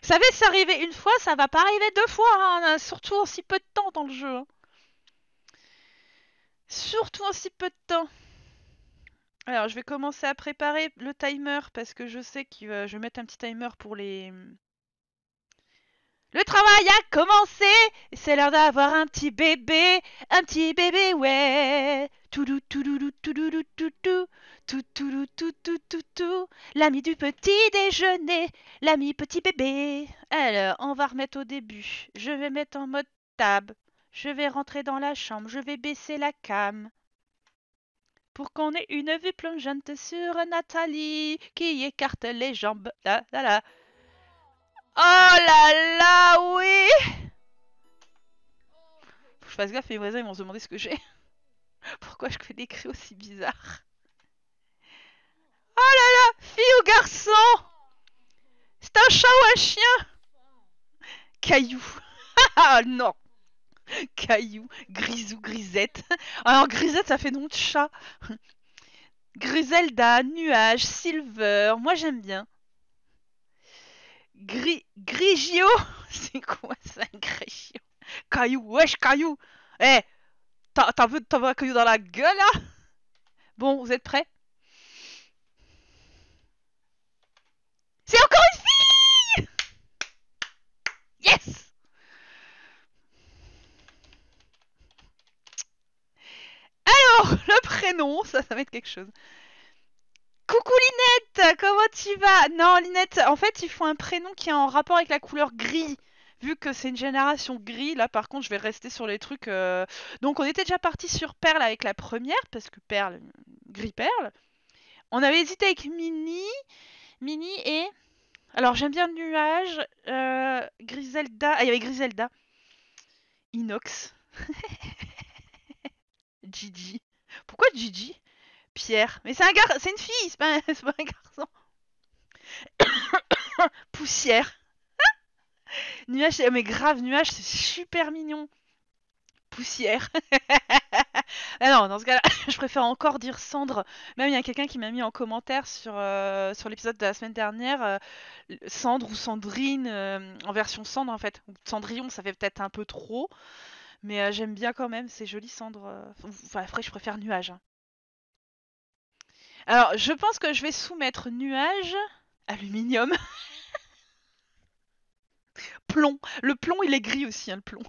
savez, ça une fois, ça va pas arriver deux fois, hein, surtout en si peu de temps dans le jeu. Hein. Surtout en si peu de temps. Alors, je vais commencer à préparer le timer parce que je sais que je vais mettre un petit timer pour les le travail a commencé, c'est l'heure d'avoir un petit bébé, un petit bébé, ouais. Tout tout tout tout tout tout tout tout tout tout tout tout tout l'ami du petit déjeuner, l'ami petit bébé. Alors, on va remettre au début. Je vais mettre en mode tab. Je vais rentrer dans la chambre, je vais baisser la cam pour qu'on ait une vue plongeante sur Nathalie qui écarte les jambes. Là, là, là. Oh là là, oui Faut que je fasse gaffe, mes voisins ils vont se demander ce que j'ai. Pourquoi je fais des cris aussi bizarres Oh là là Fille ou garçon C'est un chat ou un chien Caillou Ah non Caillou, grisou, grisette. Alors grisette, ça fait nom de chat. Griselda, nuage, silver, moi j'aime bien. Grigio C'est quoi ça, Grigio Caillou, wesh, Caillou Eh T'as vu t'avoir un caillou dans la gueule, là Bon, vous êtes prêts C'est encore une fille Yes Alors, le prénom, ça, ça va être quelque chose. Coucou Linette, comment tu vas Non Linette, en fait il faut un prénom qui est en rapport avec la couleur gris. Vu que c'est une génération gris, là par contre je vais rester sur les trucs. Euh. Donc on était déjà parti sur Perle avec la première, parce que Perle, gris Perle. On avait hésité avec Mini. Mini et... Alors j'aime bien Nuage, euh, Griselda... Ah il y avait Griselda. Inox. Gigi. Pourquoi Gigi Pierre. Mais c'est un gar... c'est une fille, c'est pas, un garçon. Poussière. nuage, mais grave, nuage, c'est super mignon. Poussière. Ah non, dans ce cas-là, je préfère encore dire cendre. Même il y a quelqu'un qui m'a mis en commentaire sur, euh, sur l'épisode de la semaine dernière euh, cendre ou cendrine euh, en version cendre en fait. Cendrillon, ça fait peut-être un peu trop. Mais j'aime bien quand même, c'est joli cendre. Enfin, après, je préfère nuage. Hein. Alors, je pense que je vais soumettre nuage, aluminium, plomb. Le plomb, il est gris aussi, hein, le plomb.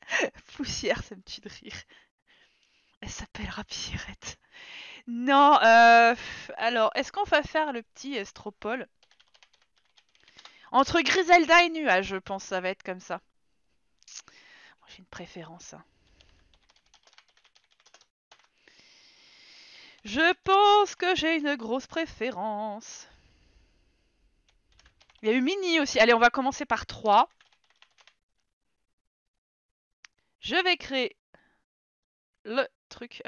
Poussière, ça me tue de rire. Elle s'appellera Pierrette. Non, euh, alors, est-ce qu'on va faire le petit estropole Entre Griselda et Nuage, je pense, ça va être comme ça. J'ai une préférence. Hein. Je pense que j'ai une grosse préférence. Il y a eu Mini aussi. Allez, on va commencer par 3. Je vais créer le truc.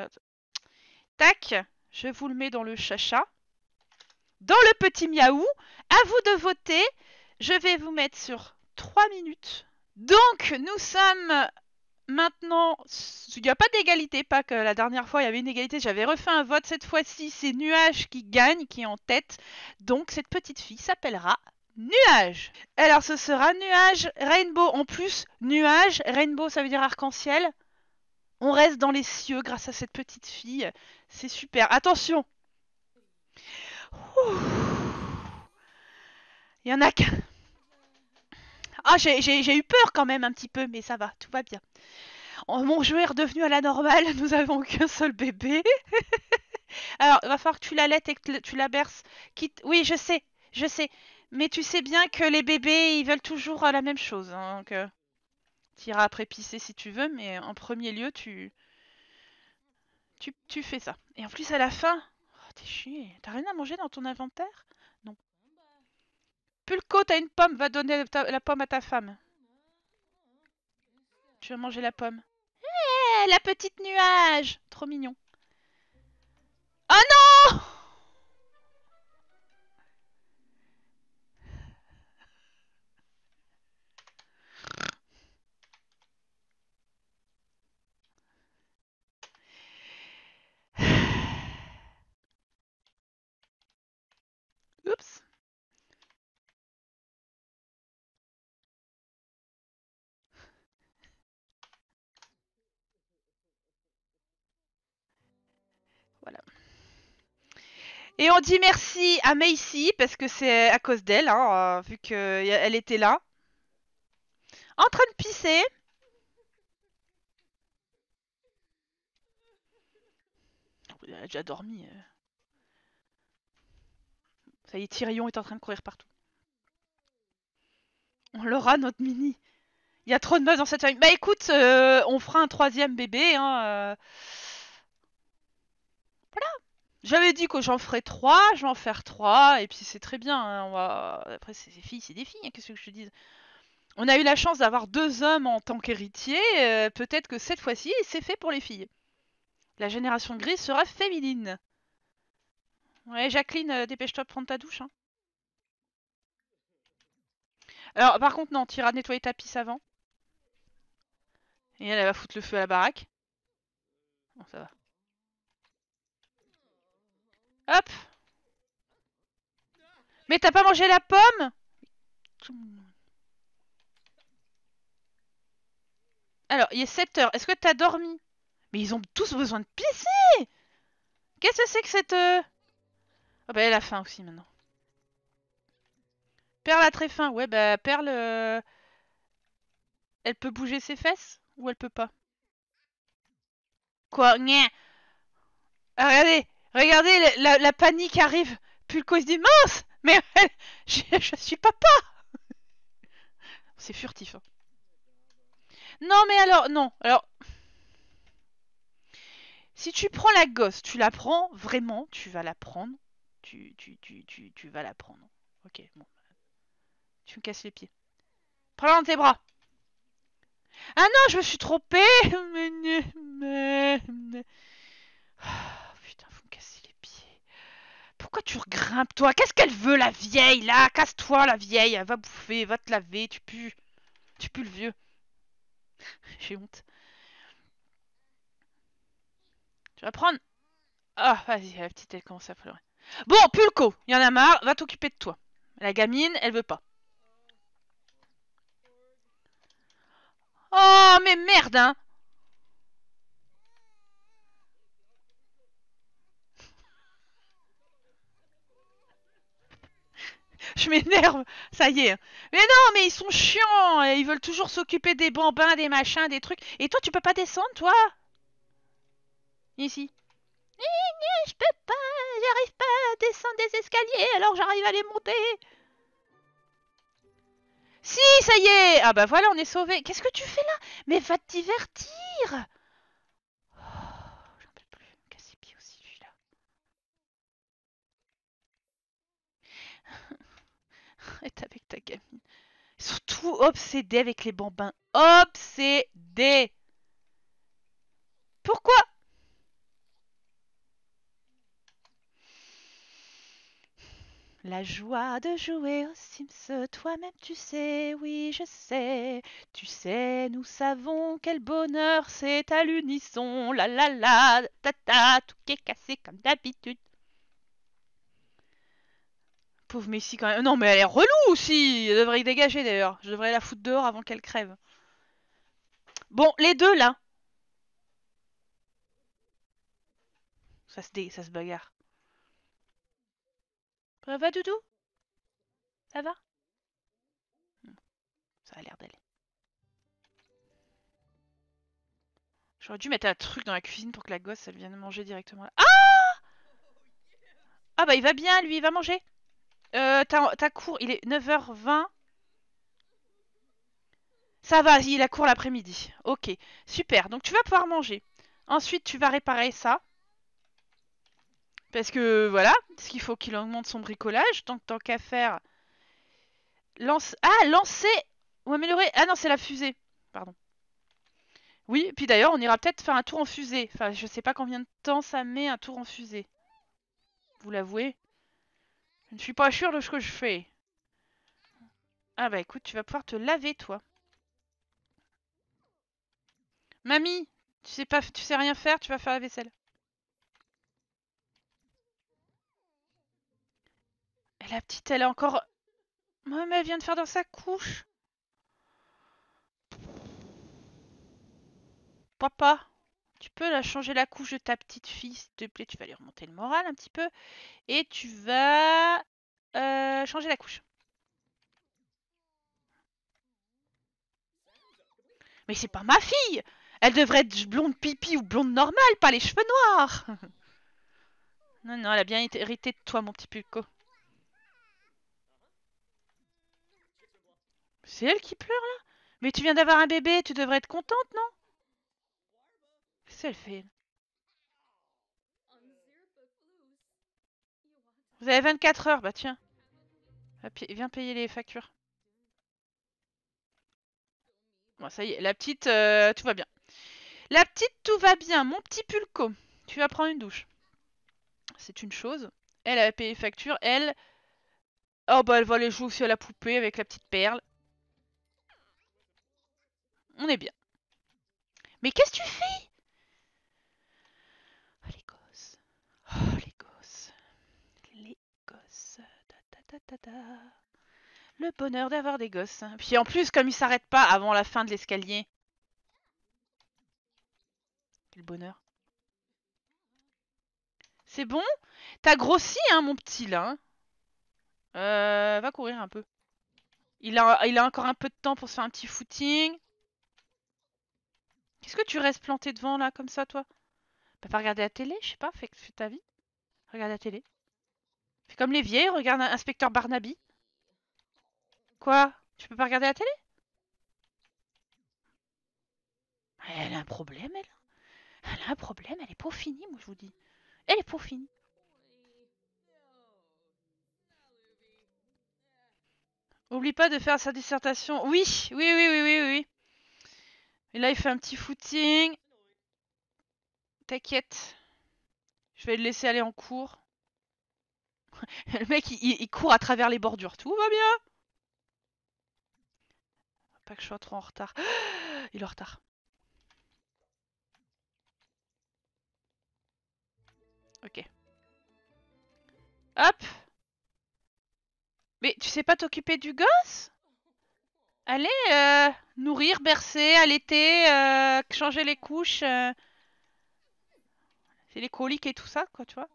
Tac, je vous le mets dans le chacha. Dans le petit miaou. À vous de voter. Je vais vous mettre sur 3 minutes. Donc, nous sommes maintenant, il n'y a pas d'égalité, pas que la dernière fois il y avait une égalité, j'avais refait un vote, cette fois-ci c'est Nuage qui gagne, qui est en tête, donc cette petite fille s'appellera Nuage. Alors ce sera Nuage, Rainbow, en plus Nuage, Rainbow ça veut dire arc-en-ciel, on reste dans les cieux grâce à cette petite fille, c'est super, attention Il y en a qu'un ah, j'ai eu peur quand même un petit peu, mais ça va, tout va bien. Oh, mon joueur est redevenu à la normale, nous avons qu'un seul bébé. Alors, il va falloir que tu l'allaites et que tu la berces. Oui, je sais, je sais. Mais tu sais bien que les bébés, ils veulent toujours euh, la même chose. Hein, euh, tu iras après pisser si tu veux, mais en premier lieu, tu... Tu, tu fais ça. Et en plus, à la fin... Oh, t'es chier. T'as rien à manger dans ton inventaire Pulco, t'as une pomme, va donner la pomme à ta femme. Tu vas manger la pomme. Hé, eh, la petite nuage Trop mignon. Oh non Et on dit merci à Macy parce que c'est à cause d'elle, hein, euh, vu qu'elle était là. En train de pisser. Elle a déjà dormi. Euh. Ça y est, Tyrion est en train de courir partout. On l'aura, notre mini. Il y a trop de meufs dans cette famille. Bah écoute, euh, on fera un troisième bébé. Hein, j'avais dit que j'en ferais trois, j'en vais en faire trois, et puis c'est très bien. Hein, on va... Après, c'est des filles, c'est des filles, hein, qu'est-ce que je te dis On a eu la chance d'avoir deux hommes en tant qu'héritiers, euh, peut-être que cette fois-ci, c'est fait pour les filles. La génération grise sera féminine. Ouais, Jacqueline, euh, dépêche-toi de prendre ta douche. Hein. Alors, par contre, non, tu iras nettoyer ta pisse avant. Et elle, elle va foutre le feu à la baraque. Bon, ça va. Hop Mais t'as pas mangé la pomme Alors, il est 7 heures. Est-ce que t'as dormi Mais ils ont tous besoin de pisser Qu'est-ce que c'est que cette... Euh oh, bah elle a faim aussi maintenant. Perle a très faim. Ouais bah Perle... Euh, elle peut bouger ses fesses Ou elle peut pas Quoi Ah, regardez Regardez, la, panique arrive. Pulco se dit mince, mais je, suis papa. C'est furtif. Hein. Non, mais alors, non. Alors, si tu prends la gosse, tu la prends vraiment, tu vas la prendre. Tu, tu, tu, tu, vas la prendre. Ok, Tu me casses les pieds. Prends-la dans tes bras. Ah non, je me suis trompée. Pourquoi tu regrimpes, toi Qu'est-ce qu'elle veut, la vieille, là Casse-toi, la vieille Va bouffer, va te laver, tu pues Tu pues le vieux J'ai honte. Tu vas prendre... Ah, vas-y, la petite, elle commence à pleurer. Bon, Pulco, il y en a marre, va t'occuper de toi. La gamine, elle veut pas. Oh, mais merde, hein je m'énerve, ça y est. Mais non, mais ils sont chiants, ils veulent toujours s'occuper des bambins, des machins, des trucs. Et toi, tu peux pas descendre, toi Ici. Eh, eh, je peux pas, j'arrive pas à descendre des escaliers, alors j'arrive à les monter. Si, ça y est Ah bah voilà, on est sauvés. Qu'est-ce que tu fais là Mais va te divertir avec ta gamine. Surtout obsédé avec les bambins. Obsédés Pourquoi La joie de jouer aux Sims, toi-même tu sais, oui je sais, tu sais, nous savons quel bonheur c'est à l'unisson, la la la, ta ta, tout est cassé comme d'habitude, Pauvre Messi quand même. Non, mais elle est relou aussi Elle devrait y dégager d'ailleurs. Je devrais la foutre dehors avant qu'elle crève. Bon, les deux là. Ça se, dé... ça se bagarre. Ça va, Doudou Ça va Ça a l'air d'aller. J'aurais dû mettre un truc dans la cuisine pour que la gosse, elle vienne manger directement. Ah Ah bah il va bien, lui, il va manger euh, t'as cours, il est 9h20. Ça va, il a cours l'après-midi. Ok, super. Donc tu vas pouvoir manger. Ensuite, tu vas réparer ça. Parce que voilà, parce qu'il faut qu'il augmente son bricolage. Donc tant qu'à faire... Lance... Ah, lancer Ou améliorer Ah non, c'est la fusée. Pardon. Oui, puis d'ailleurs, on ira peut-être faire un tour en fusée. Enfin, je sais pas combien de temps ça met un tour en fusée. Vous l'avouez je suis pas sûre de ce que je fais. Ah bah écoute, tu vas pouvoir te laver, toi. Mamie, tu sais pas, tu sais rien faire, tu vas faire la vaisselle. Et la petite, elle est encore... Maman, elle vient de faire dans sa couche. Papa tu peux la changer la couche de ta petite fille, s'il te plaît. Tu vas lui remonter le moral un petit peu. Et tu vas euh, changer la couche. Mais c'est pas ma fille Elle devrait être blonde pipi ou blonde normale, pas les cheveux noirs Non, non, elle a bien hérité de toi, mon petit Pulco. C'est elle qui pleure, là Mais tu viens d'avoir un bébé, tu devrais être contente, non fait Vous avez 24 heures, bah tiens. Viens payer les factures. Bon, ça y est, la petite, euh, tout va bien. La petite, tout va bien. Mon petit pulco, tu vas prendre une douche. C'est une chose. Elle a payé les factures. Elle, oh bah elle va les jouer aussi à la poupée avec la petite perle. On est bien. Mais qu'est-ce que tu fais Le bonheur d'avoir des gosses. Puis en plus, comme il s'arrête pas avant la fin de l'escalier. Le bonheur. C'est bon T'as grossi, hein, mon petit, là. Hein euh, va courir un peu. Il a, il a encore un peu de temps pour se faire un petit footing. Qu'est-ce que tu restes planté devant, là, comme ça, toi Bah, pas regarder la télé, je sais pas, fais, fais ta vie. Regarde la télé comme les vieilles, regarde Inspecteur Barnaby. Quoi Tu peux pas regarder la télé Elle a un problème, elle. Elle a un problème, elle est pas finie, moi je vous dis. Elle est pas finie. Oublie pas de faire sa dissertation. Oui, oui, oui, oui, oui, oui. Et là, il fait un petit footing. T'inquiète. Je vais le laisser aller en cours. le mec, il, court à travers les bordures. Tout va bien Pas que je sois trop en retard. Il est en retard. Ok. Hop Mais tu sais pas t'occuper du gosse Allez, euh, nourrir, bercer, allaiter, euh, changer les couches. Euh. C'est les coliques et tout ça, quoi, tu vois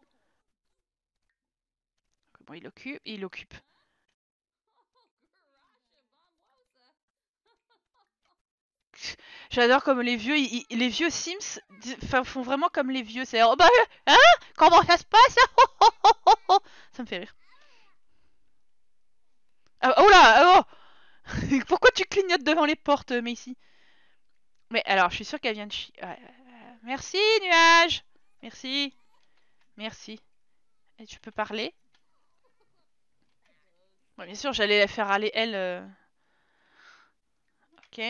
bon, il occupe, il occupe. J'adore comme les vieux, les vieux Sims font vraiment comme les vieux. C'est oh bah, hein Comment ça se passe Ça me fait rire. Ah, oh là oh! Pourquoi tu clignotes devant les portes, euh, Maisie Mais alors, je suis sûre qu'elle vient de chier. Merci, nuage Merci. Merci. Et tu peux parler bien sûr, j'allais la faire aller, elle. Euh. Ok.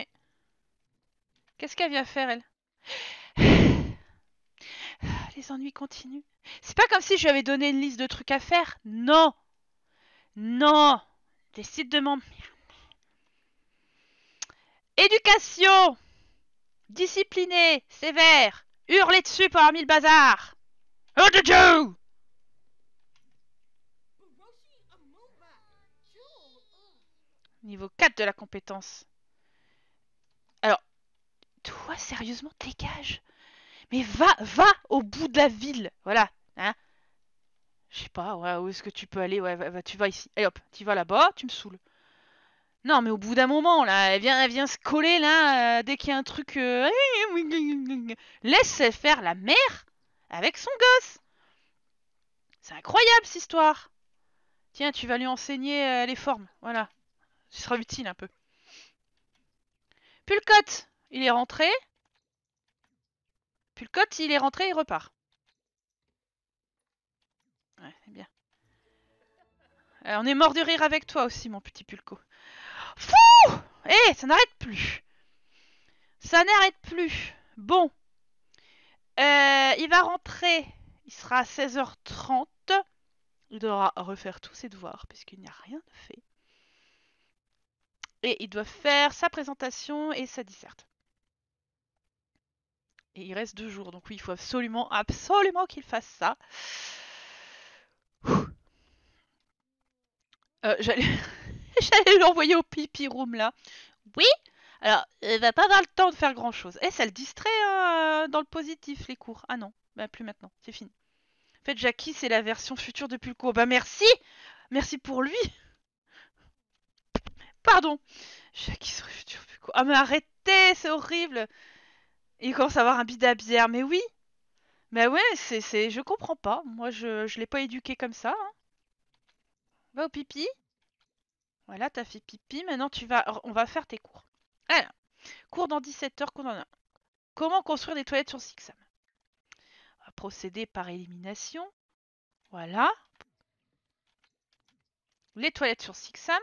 Qu'est-ce qu'elle vient faire, elle Les ennuis continuent. C'est pas comme si je lui avais donné une liste de trucs à faire. Non Non Décide de m'en... Éducation Discipliné, sévère, hurler dessus par le bazar. Oh Niveau 4 de la compétence. Alors, toi, sérieusement, dégage Mais va, va au bout de la ville Voilà, hein. Je sais pas, où est-ce que tu peux aller Ouais, tu vas ici. Allez hop, tu vas là-bas, tu me saoules. Non, mais au bout d'un moment, là, elle vient, elle vient se coller, là, euh, dès qu'il y a un truc... Euh, laisse faire la mer. avec son gosse C'est incroyable, cette histoire Tiens, tu vas lui enseigner euh, les formes, voilà. Ce sera utile un peu. Pulcote Il est rentré. Pulcote, il est rentré, il repart. Ouais, c'est bien. Euh, on est mort de rire avec toi aussi, mon petit Pulco. Fou Eh, ça n'arrête plus Ça n'arrête plus Bon. Euh, il va rentrer. Il sera à 16h30. Il devra refaire tous ses devoirs, puisqu'il n'y a rien de fait. Et il doit faire sa présentation et sa disserte. Et il reste deux jours, donc oui, il faut absolument, absolument qu'il fasse ça. Euh, j'allais l'envoyer au pipi room là. Oui Alors, il va pas avoir le temps de faire grand chose. Et eh, ça le distrait hein, dans le positif, les cours. Ah non, bah, plus maintenant, c'est fini. En fait, Jackie, c'est la version future de le Bah merci Merci pour lui Pardon Ah mais arrêtez, c'est horrible Il commence à avoir un bidabière, à bière, mais oui Mais ouais, c'est, je comprends pas. Moi, je, je l'ai pas éduqué comme ça. Hein. Va au pipi. Voilà, t'as fait pipi. Maintenant, tu vas, on va faire tes cours. Alors, cours dans 17 heures, qu'on en a. Comment construire des toilettes sur Sixam On procéder par élimination. Voilà. Les toilettes sur Sixam.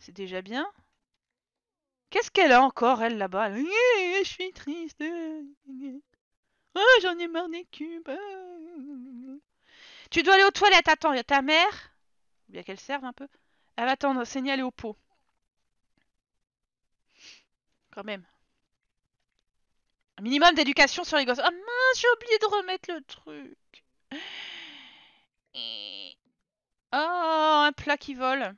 C'est déjà bien. Qu'est-ce qu'elle a encore, elle, là-bas eh, eh, Je suis triste. Oh, j'en ai marre des cubes. Tu dois aller aux toilettes. Attends, il y a ta mère. Bien qu'elle serve un peu. Elle va attendre, aller au pot. Quand même. Un minimum d'éducation sur les gosses. oh, mince, j'ai oublié de remettre le truc. Oh, un plat qui vole.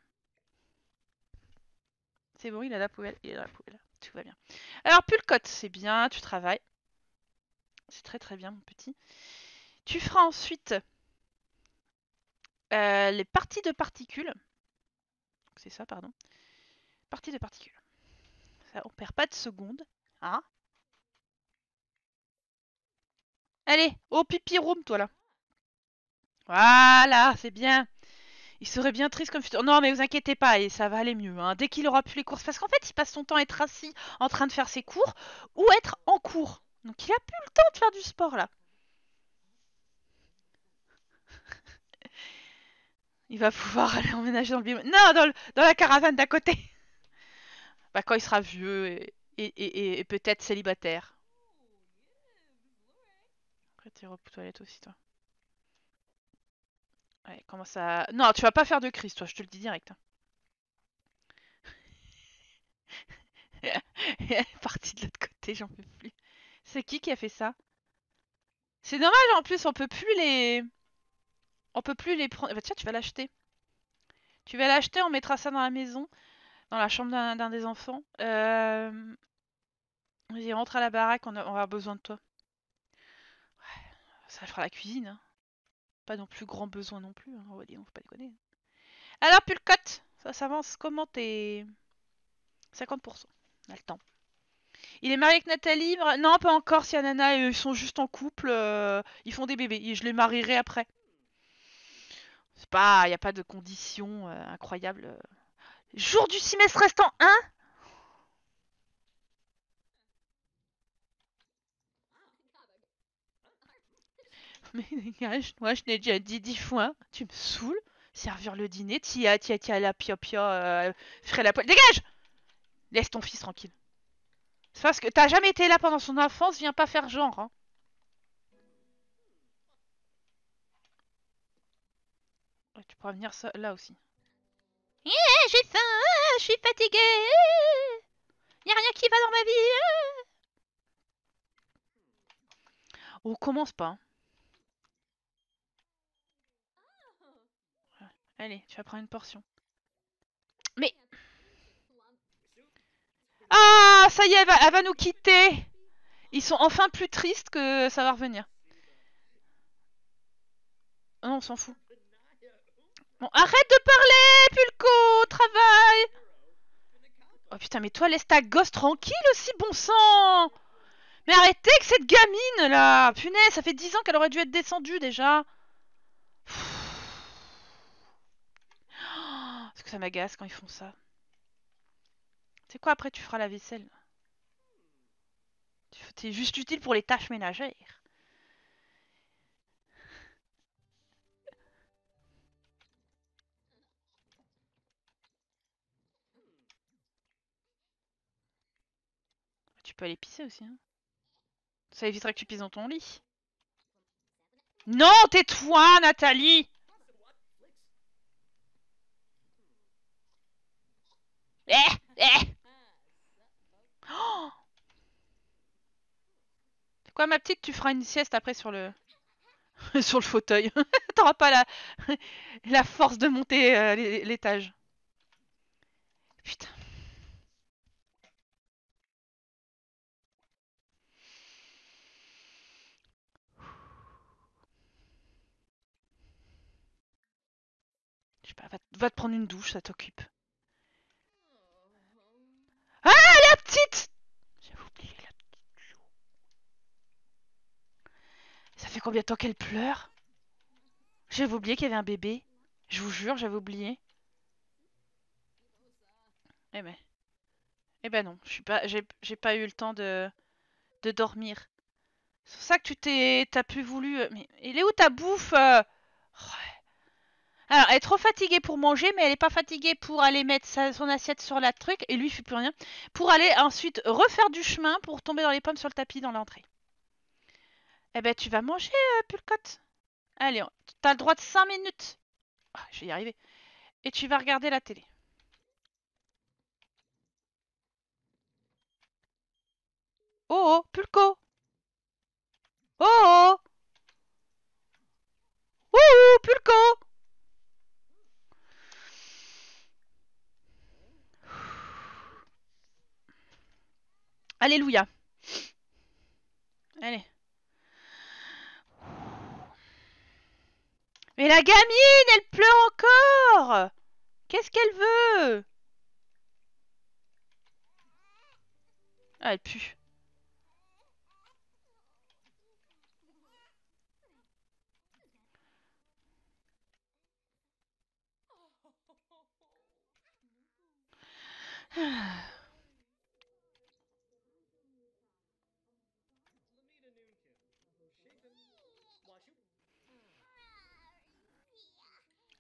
C'est bon, il a la poubelle, il a la poubelle. Tout va bien. Alors, pulcotte, c'est bien, tu travailles. C'est très très bien, mon petit. Tu feras ensuite euh, les parties de particules. C'est ça, pardon. Parties de particules. Ça, on perd pas de seconde. Hein Allez, au pipi room, toi là. Voilà, c'est bien il serait bien triste comme futur. Non, mais vous inquiétez pas, et ça va aller mieux. Hein. Dès qu'il aura plus les courses, parce qu'en fait, il passe son temps à être assis en train de faire ses cours ou être en cours. Donc, il a plus le temps de faire du sport là. il va pouvoir aller emménager dans le bim. Non, dans, la caravane d'à côté. bah, quand il sera vieux et, peut-être célibataire. Après, iras aux toilettes aussi, toi comment ça. Non, tu vas pas faire de crise, toi, je te le dis direct. Elle hein. partie de l'autre côté, j'en peux plus. C'est qui qui a fait ça C'est dommage en plus, on peut plus les. On peut plus les prendre. Bah, tiens, tu vas l'acheter. Tu vas l'acheter, on mettra ça dans la maison, dans la chambre d'un des enfants. Euh... Vas-y, rentre à la baraque, on, aura besoin de toi. Ouais, ça fera la cuisine. Hein pas non plus grand besoin non plus. Hein, on on pas Alors, Pulcotte, ça s'avance comment t'es 50%. On a le temps. Il est marié avec Nathalie Non, pas encore. Si et euh, ils sont juste en couple. Euh, ils font des bébés. et Je les marierai après. C'est pas, il n'y a pas de conditions euh, incroyables. Jour du semestre restant 1 hein Mais dégage, moi je l'ai déjà dit dix fois, tu me saoules. Servir le dîner, tia tia tia la pia pia, euh, ferai la poêle. Dégage Laisse ton fils tranquille. C'est parce que t'as jamais été là pendant son enfance, viens pas faire genre. Hein. tu pourras venir là aussi. Yeah, eh, j'ai faim, eh, je suis fatiguée. Eh. y'a a rien qui va dans ma vie. On commence pas. Hein. Allez, tu vas prendre une portion. Mais... Ah, ça y est, elle va, nous quitter Ils sont enfin plus tristes que ça va revenir. Oh non, on s'en fout. Bon, arrête de parler, Pulco travail Oh putain, mais toi, laisse ta gosse tranquille aussi, bon sang Mais arrêtez avec cette gamine, là Punaise, ça fait 10 ans qu'elle aurait dû être descendue, déjà ça m'agace quand ils font ça. C'est quoi après tu feras la vaisselle T'es juste utile pour les tâches ménagères. Tu peux aller pisser aussi. Hein. ça évitera que tu pisses dans ton lit. Non, tais-toi, Nathalie Oh quoi, ma petite Tu feras une sieste après sur le sur le fauteuil. T'auras pas la la force de monter euh, l'étage. Putain. Je sais pas, va te prendre une douche, ça t'occupe. Ah, la petite J'avais oublié la petite. Ça fait combien de temps qu'elle pleure J'avais oublié qu'il y avait un bébé. Je vous jure, j'avais oublié. Eh ben. Eh ben non, j'ai pas, j'ai, pas eu le temps de, de dormir. C'est pour ça que tu t'es, t'as plus voulu. Euh, mais il est où ta bouffe euh oh, ouais. Alors, elle est trop fatiguée pour manger, mais elle n'est pas fatiguée pour aller mettre son assiette sur la truc, et lui, il ne fait plus rien, pour aller ensuite refaire du chemin pour tomber dans les pommes sur le tapis dans l'entrée. Eh ben, tu vas manger, euh, Pulcotte. Allez, t'as le droit de 5 minutes. Ah, je vais y arriver. Et tu vas regarder la télé. Oh oh, Pulco Oh oh Ouh, Pulco Alléluia. Allez. Mais la gamine, elle pleure encore Qu'est-ce qu'elle veut ah, elle pue.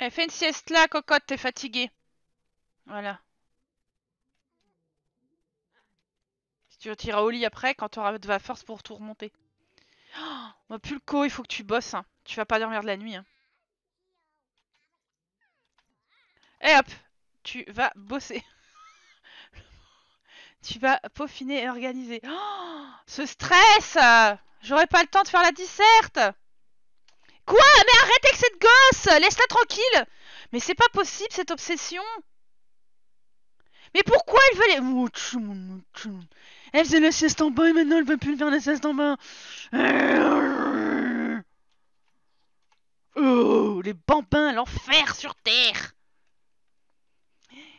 Eh, fais une sieste là, cocotte, t'es fatiguée. Voilà. Si tu retires au lit après, quand auras de la force pour tout remonter. Oh, le Pulco, il faut que tu bosses. Hein. Tu vas pas dormir de la nuit. Hein. Et eh, hop Tu vas bosser. tu vas peaufiner et organiser. Oh, ce stress J'aurais pas le temps de faire la disserte Quoi Mais arrêtez avec cette gosse Laisse-la tranquille Mais c'est pas possible, cette obsession Mais pourquoi elle veut les... Elle faisait la sieste en bas et maintenant elle veut plus faire la sieste en bas Oh, les bambins, l'enfer sur Terre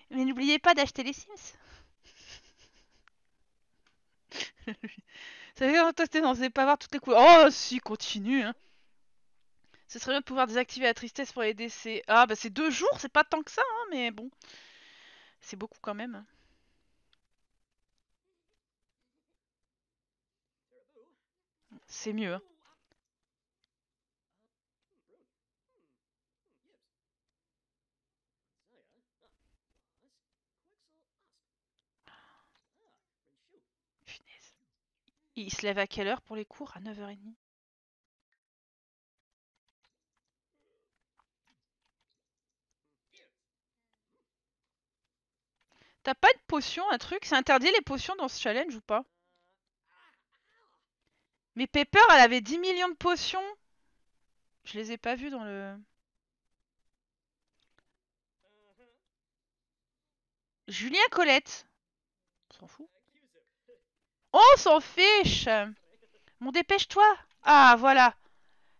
Mais n'oubliez pas d'acheter les Sims Ça veut dire que c'est pas voir toutes les couleurs. Oh si, continue hein. Ce serait bien de pouvoir désactiver la tristesse pour les décès. Ah, bah c'est deux jours, c'est pas tant que ça, hein, mais bon. C'est beaucoup quand même. C'est mieux. Hein. Il se lève à quelle heure pour les cours À 9h30 T'as pas de potion, un truc C'est interdit les potions dans ce challenge ou pas Mais Pepper, elle avait 10 millions de potions Je les ai pas vues dans le... Julien Colette On s'en fout. On s'en fiche Mon dépêche-toi Ah, voilà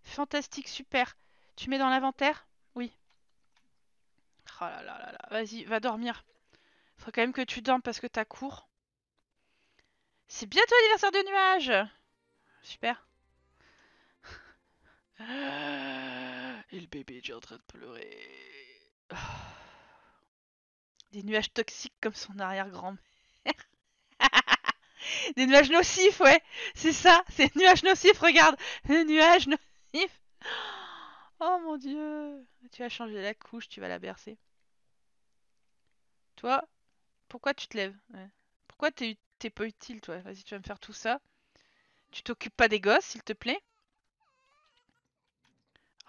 Fantastique, super Tu mets dans l'inventaire Oui. Oh là là là là, vas-y, va dormir. Faut quand même que tu dormes parce que t'as cours. C'est bientôt l'anniversaire de nuages Super. Et le bébé est déjà en train de pleurer. Des nuages toxiques comme son arrière-grand-mère. Des nuages nocifs, ouais. C'est ça, c'est nuages nocifs, regarde. Des nuages nocifs. Oh mon dieu. Tu as changé la couche, tu vas la bercer. Toi, pourquoi tu te lèves Pourquoi Pourquoi t'es pas utile, toi Vas-y, tu vas me faire tout ça. Tu t'occupes pas des gosses, s'il te plaît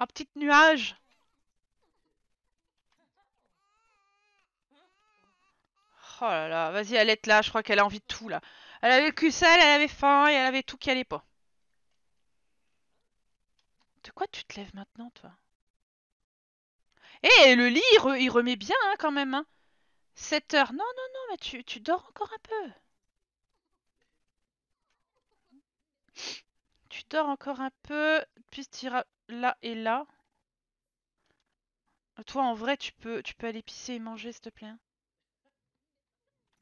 Un petit nuage Oh là là, vas-y, elle est là, je crois qu'elle a envie de tout, là. Elle avait le cul sale, elle avait faim et elle avait tout qui allait pas. De quoi tu te lèves maintenant, toi Eh, le lit, il, remet bien, hein, quand même, hein 7 heures. Non, non, non, mais tu, tu dors encore un peu. Tu dors encore un peu, puis tu iras là et là. Toi, en vrai, tu peux, tu peux aller pisser et manger, s'il te plaît.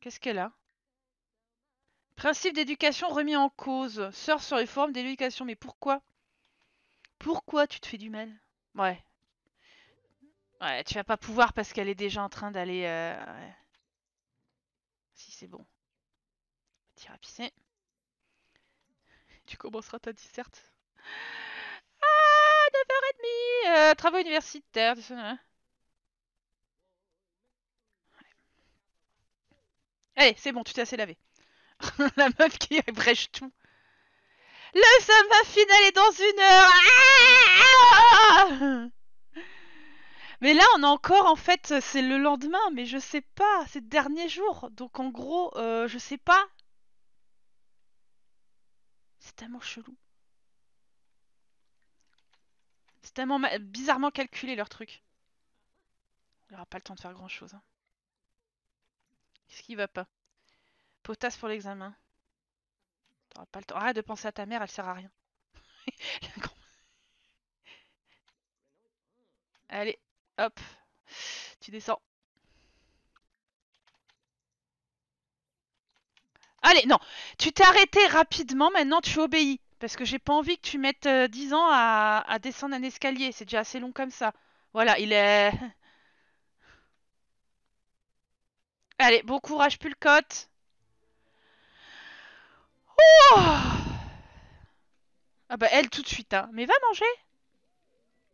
Qu'est-ce qu'elle a Principe d'éducation remis en cause. Sœur sur les formes d'éducation. Mais pourquoi Pourquoi tu te fais du mal Ouais. Ouais, tu vas pas pouvoir parce qu'elle est déjà en train d'aller... Euh, si, c'est bon. Petit à Tu commenceras ta disserte. Ah 9h30 euh, Travaux universitaires, Allez, c'est bon, tu t'es assez lavé. la meuf qui brèche tout. Le samba final est dans une heure. Ah, ah, ah, mais là, on a encore, en fait, c'est le lendemain, mais je sais pas, c'est le dernier jour. Donc en gros, euh, je sais pas. C'est tellement chelou. C'est tellement bizarrement calculé leur truc. On aura pas le temps de faire grand chose. Hein. Qu'est-ce qui va pas Potasse pour l'examen. T'auras pas le temps. Arrête de penser à ta mère, elle sert à rien. Allez. Hop, tu descends. Allez, non, tu t'es arrêté rapidement, maintenant tu obéis. Parce que j'ai pas envie que tu mettes 10 euh, ans à, descendre un escalier, c'est déjà assez long comme ça. Voilà, il est... Allez, bon courage Pulcote. Oh ah bah elle tout de suite, hein. Mais va manger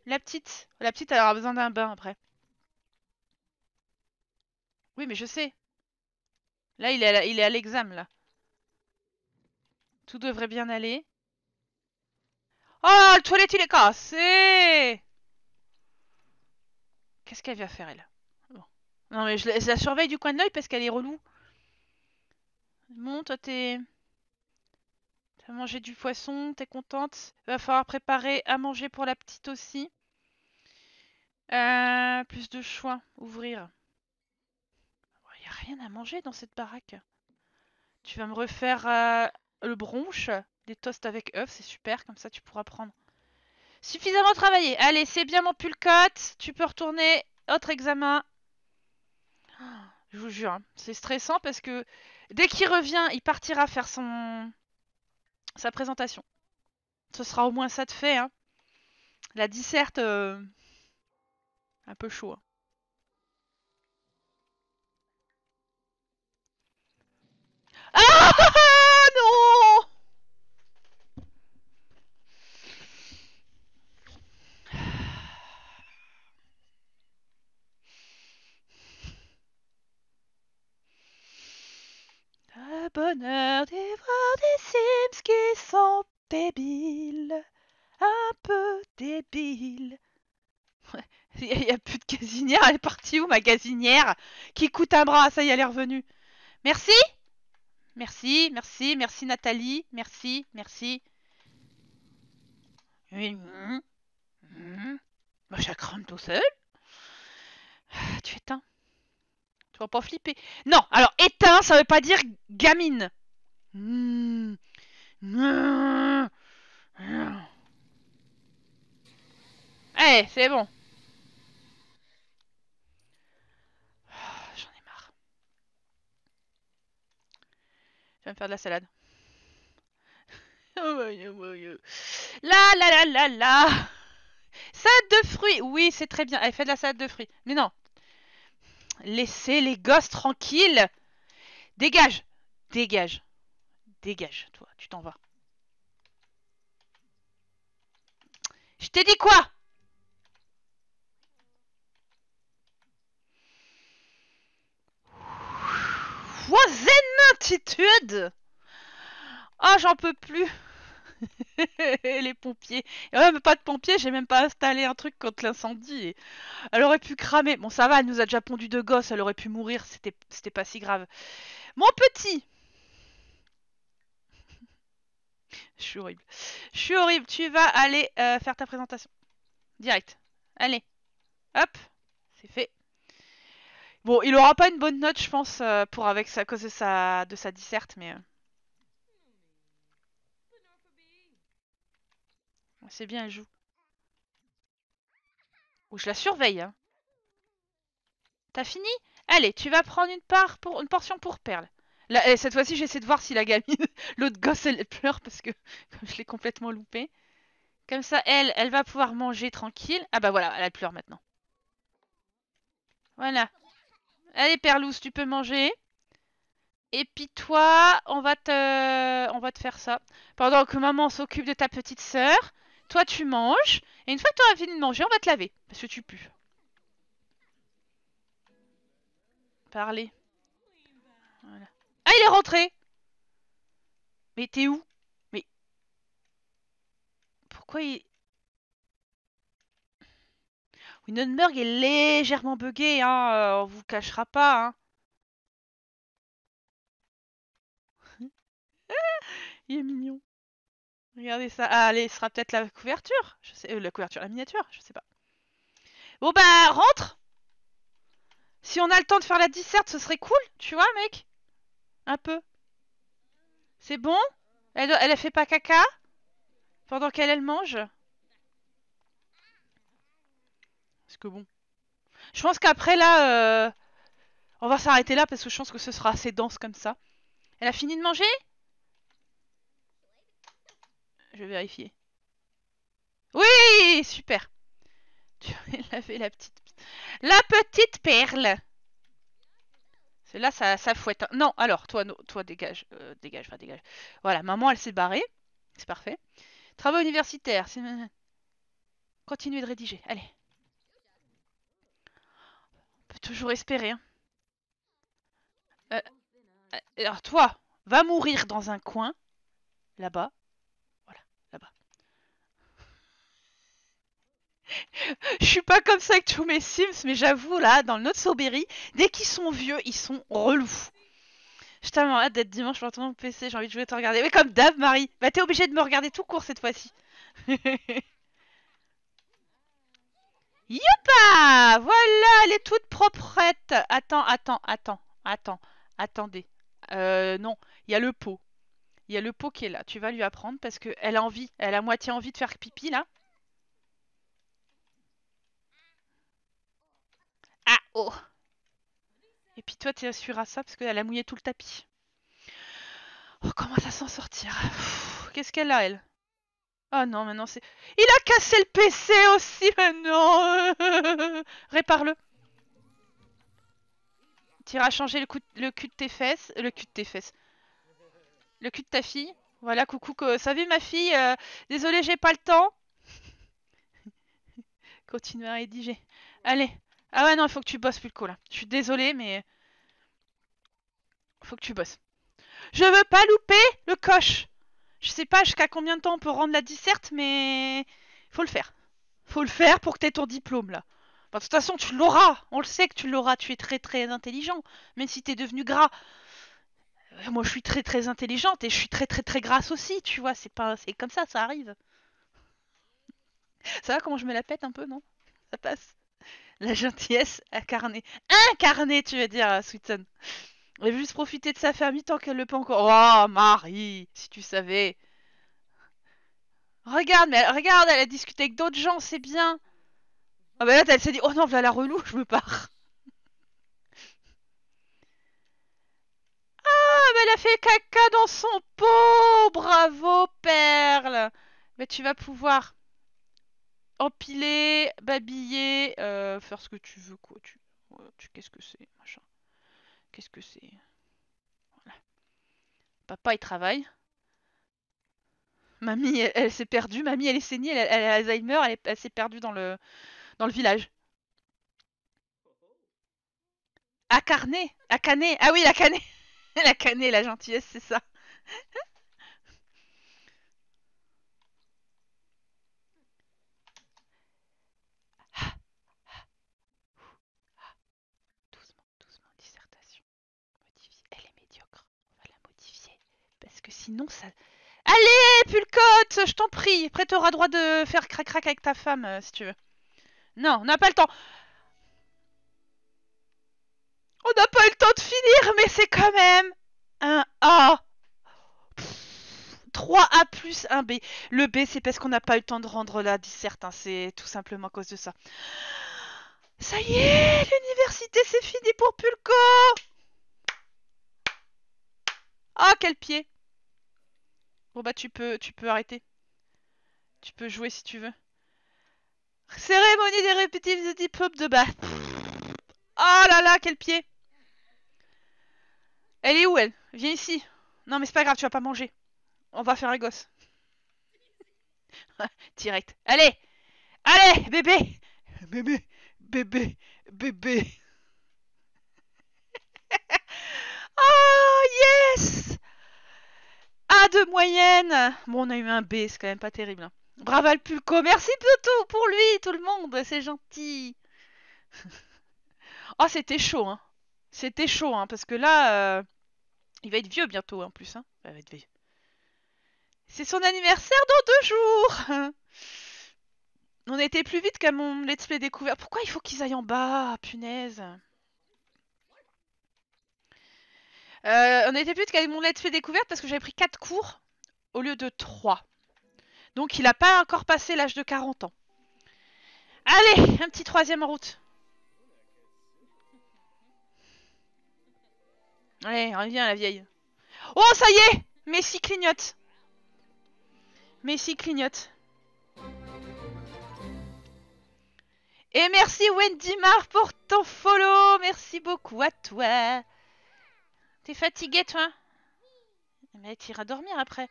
la petite. La petite, elle aura besoin d'un bain après. Oui, mais je sais. Là, il est à l'examen, là. Tout devrait bien aller. Oh, le toilette, il est cassé Qu'est-ce qu'elle vient faire, elle Non, mais je la, surveille du coin de l'œil parce qu'elle est relou. Monte toi, t'es... Manger du poisson, t'es contente. Va falloir préparer à manger pour la petite aussi. Euh, plus de choix, ouvrir. Il n'y a rien à manger dans cette baraque. Tu vas me refaire euh, le bronche, des toasts avec œufs, c'est super, comme ça tu pourras prendre. Suffisamment travaillé. Allez, c'est bien mon pulcote. Tu peux retourner. Autre examen. Ah, je vous jure, hein, c'est stressant parce que dès qu'il revient, il partira faire son sa présentation. Ce sera au moins ça de fait. Hein. La disserte, euh, un peu chaud. Hein. Ah non Il n'y a, plus de casinière, elle est partie où ma casinière Qui coûte un bras, ça y est, elle est revenue. Merci Merci, merci, merci Nathalie, merci, merci. Moi je mm, mm. bah, tout seul. Ah, tu éteins. Tu vas pas flipper. Non, alors éteint, ça veut pas dire gamine. Mm. Eh, c'est bon. J'en ai marre. Je vais me faire de la salade. La la la la la Salade de fruits Oui, c'est très bien. Elle fait de la salade de fruits. Mais non. Laissez les gosses tranquilles. Dégage Dégage. Dégage, toi. Tu t'en vas. Je t'ai dit quoi troisième attitude Ah, oh, j'en peux plus les pompiers. Et même pas de pompiers, j'ai même pas installé un truc contre l'incendie. Elle aurait pu cramer. Bon, ça va, elle nous a déjà pondu deux gosses, elle aurait pu mourir, c'était pas si grave. Mon petit Je suis horrible. Je suis horrible, tu vas aller euh, faire ta présentation. Direct. Allez. Hop, c'est fait. Bon, il aura pas une bonne note, je pense, euh, pour avec sa cause de sa, de sa disserte, mais. Euh. C'est bien, elle joue. Ou je la surveille. Hein. T'as fini Allez, tu vas prendre une, part pour, une portion pour Perle. Eh, cette fois-ci, j'essaie de voir si la gamine, l'autre gosse, elle pleure parce que je l'ai complètement loupé. Comme ça, elle, elle va pouvoir manger tranquille. Ah bah voilà, elle pleure maintenant. Voilà, Allez, Perlouse, tu peux manger. Et puis toi, on va te, on va te faire ça. Pendant que maman s'occupe de ta petite sœur, toi tu manges. Et une fois que tu auras fini de manger, on va te laver. Parce que tu pues. Parlez. Ah, il est rentré Mais t'es où Mais... Pourquoi il... Windenburg est légèrement buggé, hein, euh, on vous cachera pas. Hein. Il est mignon. Regardez ça. Ah, allez, ce sera peut-être la couverture. Je sais, euh, la couverture, la miniature, je sais pas. Bon bah, rentre Si on a le temps de faire la disserte, ce serait cool, tu vois, mec Un peu. C'est bon elle, elle a fait pas caca Pendant qu'elle, elle mange que bon. Je pense qu'après là, euh, on va s'arrêter là parce que je pense que ce sera assez dense comme ça. Elle a fini de manger Je vais vérifier. Oui Super Tu as lavé la petite... La petite perle Là, ça, fouette. Hein. Non, alors, toi, toi dégage. Euh, dégage, dégage. Voilà, maman, elle s'est barrée. C'est parfait. Travaux universitaires. Continuez de rédiger. Allez toujours espérer. Hein. Euh, euh, alors toi, va mourir dans un coin, là-bas. Voilà, là-bas. Je suis pas comme ça avec tous mes Sims, mais j'avoue, là, dans le notre Soberry, dès qu'ils sont vieux, ils sont relous. J'ai tellement hâte d'être dimanche pour mon PC, j'ai envie de jouer te regarder. Mais comme dave Marie, bah t'es obligé de me regarder tout court cette fois-ci. Youpa Voilà, elle est toute proprette. Attends, attends, attends, attends, attendez. Euh, non, il y a le pot. Il y a le pot qui est là. Tu vas lui apprendre parce qu'elle a envie. Elle a moitié envie de faire pipi là. Ah oh Et puis toi, tu à ça parce qu'elle a mouillé tout le tapis. Oh, comment ça s'en sortir Qu'est-ce qu'elle a, elle oh non, maintenant c'est... Il a cassé le PC aussi, maintenant Répare-le. t'iras changer le, le, cul de tes fesses. Le cul de tes fesses. Le cul de ta fille. Voilà, coucou. Que... Ça ma fille euh, désolé Désolée, j'ai pas le temps. Continue à rédiger. Allez. Ah ouais, non, il faut que tu bosses, plus le coup, là. Je suis désolée, mais... Euh, faut que tu bosses. Je veux pas louper le coche je sais pas jusqu'à combien de temps on peut rendre la disserte, mais faut le faire. Faut le faire pour que t'aies ton diplôme là. Bah, de toute façon, tu l'auras. On le sait que tu l'auras. Tu es très très intelligent, même si t'es devenu gras. Euh, moi, je suis très très intelligente et je suis très très très grasse aussi. Tu vois, c'est pas, c'est comme ça, ça arrive. Ça va comment je me la pète un peu, non Ça passe. La gentillesse incarnée, incarnée, tu veux dire, euh, Sweetson. Elle veut juste profiter de sa famille tant qu'elle le peut encore. Oh, Marie, si tu savais. Regarde, mais elle, regarde, elle a discuté avec d'autres gens, c'est bien. Ah bah là, elle s'est dit, oh non, voilà la relou, je me pars. Ah, mais elle a fait caca dans son pot, bravo Perle. Mais tu vas pouvoir empiler, babiller, euh, faire ce que tu veux, quoi. tu qu'est-ce que c'est, machin. Qu'est-ce que c'est Papa, il travaille. Mamie, elle, s'est perdue. Mamie, elle est saignée. Elle, a Alzheimer. Elle, s'est perdue dans le, village. À carnet, Ah oui, la canée la canée, la gentillesse, c'est ça. sinon ça... Allez, Pulcote, je t'en prie. Après, t'auras droit de faire crac-crac avec ta femme, euh, si tu veux. Non, on n'a pas le temps. On n'a pas eu le temps de finir, mais c'est quand même un A. 3A plus 1B. Le B, c'est parce qu'on n'a pas eu le temps de rendre la disserte. Hein, c'est tout simplement à cause de ça. Ça y est, l'université, c'est fini pour Pulco. Oh, quel pied Bon bah tu peux, tu peux arrêter. Tu peux jouer si tu veux. Cérémonie des répétitives de pop de bas. Oh là là, quel pied Elle est où elle Viens ici. Non mais c'est pas grave, tu vas pas manger. On va faire un gosse. Direct. Allez Allez, bébé Bébé Bébé Bébé Oh yes de moyenne Bon, on a eu un B, c'est quand même pas terrible. Hein. Bravo le Pulco, merci tout pour lui, tout le monde, c'est gentil. oh, c'était chaud, hein. C'était chaud, hein, parce que là, euh, il va être vieux bientôt, en plus. Hein. va être vieux. C'est son anniversaire dans deux jours On était plus vite qu'à mon let's play découvert. Pourquoi il faut qu'ils aillent en bas Punaise Euh, on était plus qu'avec mon let's fait découverte parce que j'avais pris 4 cours au lieu de 3. Donc il n'a pas encore passé l'âge de 40 ans. Allez, un petit troisième route. Allez, reviens la vieille. Oh, ça y est Messi clignote Messi clignote. Et merci Wendy Mar pour ton follow Merci beaucoup à toi T'es fatigué, toi Mais t'iras dormir après.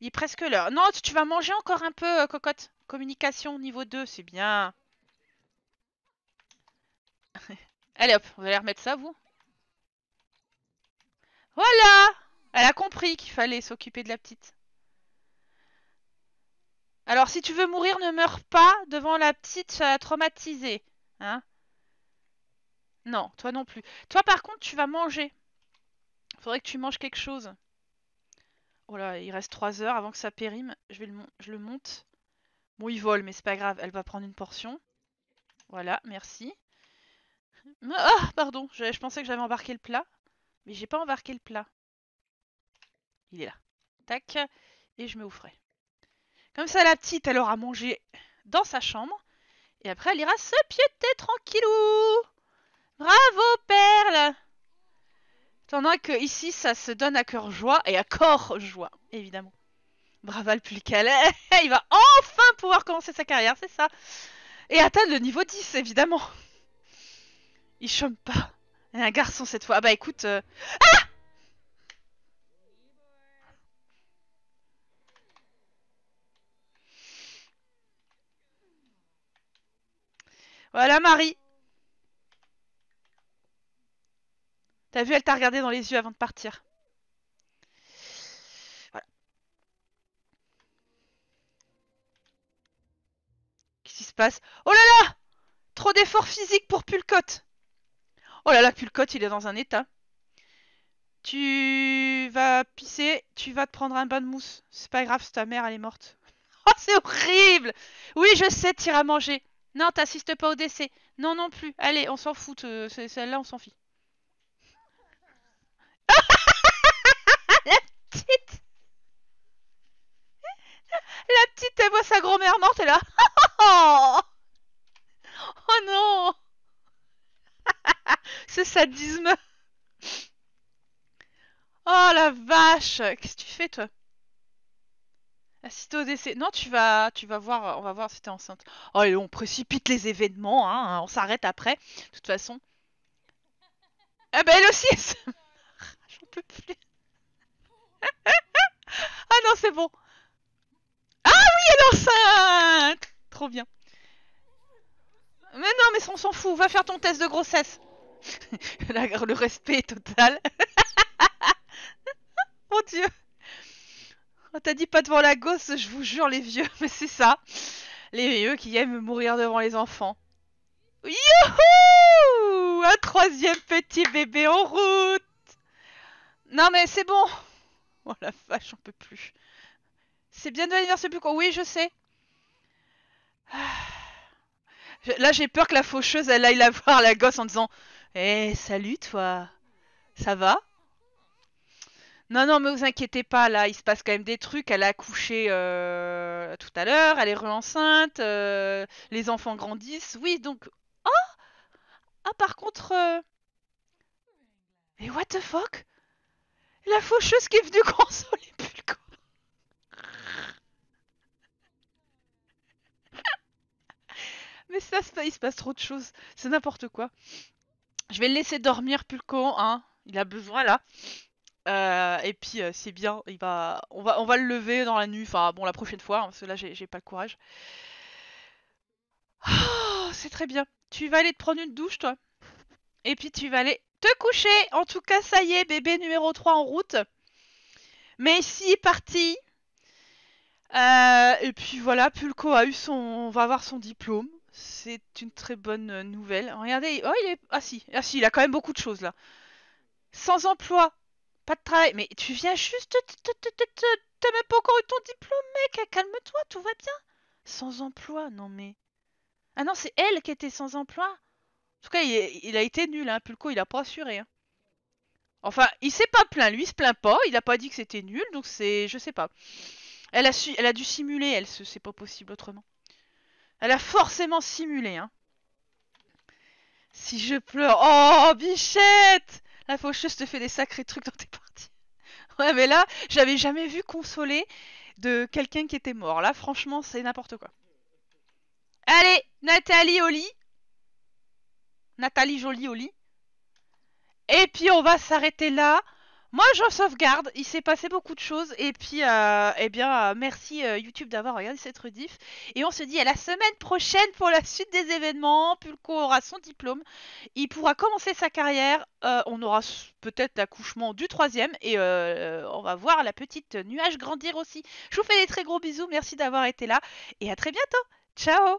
Il est presque l'heure. Non, tu vas manger encore un peu, euh, cocotte. Communication niveau 2, c'est bien. Allez hop, vous allez remettre ça, vous Voilà Elle a compris qu'il fallait s'occuper de la petite. Alors, si tu veux mourir, ne meurs pas devant la petite euh, traumatisée. Hein non, toi non plus. Toi, par contre, tu vas manger. Faudrait que tu manges quelque chose. Oh là, il reste 3 heures avant que ça périme. Je, vais le, je le monte. Bon, il vole, mais c'est pas grave. Elle va prendre une portion. Voilà, merci. Ah, pardon. Je, pensais que j'avais embarqué le plat. Mais j'ai pas embarqué le plat. Il est là. Tac. Et je me au Comme ça, la petite, elle aura mangé dans sa chambre. Et après, elle ira se piéter tranquillou. Bravo, Perle T'en as que ici, ça se donne à cœur joie et à corps joie, évidemment. Braval calé, il va enfin pouvoir commencer sa carrière, c'est ça. Et atteindre le niveau 10, évidemment. Il chôme pas. Et un garçon cette fois. Ah bah écoute... Euh, ah voilà Marie T'as vu, elle t'a regardé dans les yeux avant de partir. Qu'est-ce qui se passe Oh là là Trop d'efforts physiques pour Pulcote Oh là là, Pulcote, il est dans un état. Tu vas pisser, tu vas te prendre un bain de mousse. C'est pas grave, ta mère, elle est morte. Oh, c'est horrible Oui, je sais, t'iras manger. Non, t'assistes pas au décès. Non, non plus. Allez, on s'en fout. Euh, celle-là, on s'en fiche. La petite, elle voit sa grand-mère morte, et là, Oh, non Ce sadisme Oh la vache Qu'est-ce que tu fais toi Assister au décès. Non, tu vas, tu vas voir, on va voir si t'es enceinte. Oh, et on précipite les événements, hein, hein on s'arrête après, de toute façon. Ah ben elle aussi, elle se... j'en peux plus ah non, c'est bon. Ah oui, elle est enceinte Trop bien. Mais non, mais on s'en fout. Va faire ton test de grossesse. le respect total. Mon dieu. On oh, t'a dit pas devant la gosse, je vous jure, les vieux. Mais c'est ça. Les vieux qui aiment mourir devant les enfants. Youhou Un troisième petit bébé en route Non mais c'est bon Oh la vache, j'en peux plus. C'est bien de l'anniversaire plus court. Oui, je sais. Ah. Là, j'ai peur que la faucheuse, elle aille la voir, la gosse, en disant Eh, salut, toi. Ça va Non, non, mais vous inquiétez pas, là, il se passe quand même des trucs. Elle a accouché euh, tout à l'heure, elle est re-enceinte, euh, les enfants grandissent. Oui, donc. Oh Ah, par contre. Et euh, what the fuck la faucheuse qui est venue consoler Pulco. Mais ça, ça, il se passe trop de choses. C'est n'importe quoi. Je vais le laisser dormir Pulco, hein. Il a besoin là. Euh, et puis euh, c'est bien, il va... On, va, on va le lever dans la nuit, enfin bon la prochaine fois, hein, parce que là j'ai pas le courage. Oh, c'est très bien. Tu vas aller te prendre une douche toi et puis tu vas aller te coucher. En tout cas, ça y est, bébé numéro 3 en route. Mais ici parti. Euh, et puis voilà, Pulco a eu son, va avoir son diplôme. C'est une très bonne euh, nouvelle. Regardez, oh, il est, ah si, ah si, il a quand même beaucoup de choses là. Sans emploi, pas de travail. Mais tu viens juste, t'as même pas encore eu ton diplôme, mec. Calme-toi, tout va bien. Sans emploi, non mais. Ah non, c'est elle qui était sans emploi. En tout cas, il, a été nul, hein. Pulco, il a pas assuré. Hein. Enfin, il s'est pas plaint, lui, il se plaint pas, il a pas dit que c'était nul, donc c'est... je sais pas. Elle a, elle a dû simuler, elle, c'est pas possible autrement. Elle a forcément simulé, hein. Si je pleure... Oh, bichette La faucheuse te fait des sacrés trucs dans tes parties. Ouais, mais là, j'avais jamais vu consoler de quelqu'un qui était mort. Là, franchement, c'est n'importe quoi. Allez, Nathalie au lit Nathalie Jolie au lit. Et puis on va s'arrêter là. Moi, je sauvegarde. Il s'est passé beaucoup de choses. Et puis, euh, eh bien, euh, merci euh, YouTube d'avoir regardé cette rediff. Et on se dit à la semaine prochaine pour la suite des événements. Pulco aura son diplôme. Il pourra commencer sa carrière. on aura peut-être l'accouchement du troisième. Et on va voir la petite nuage grandir aussi. Je vous fais des très gros bisous. Merci d'avoir été là. Et à très bientôt. Ciao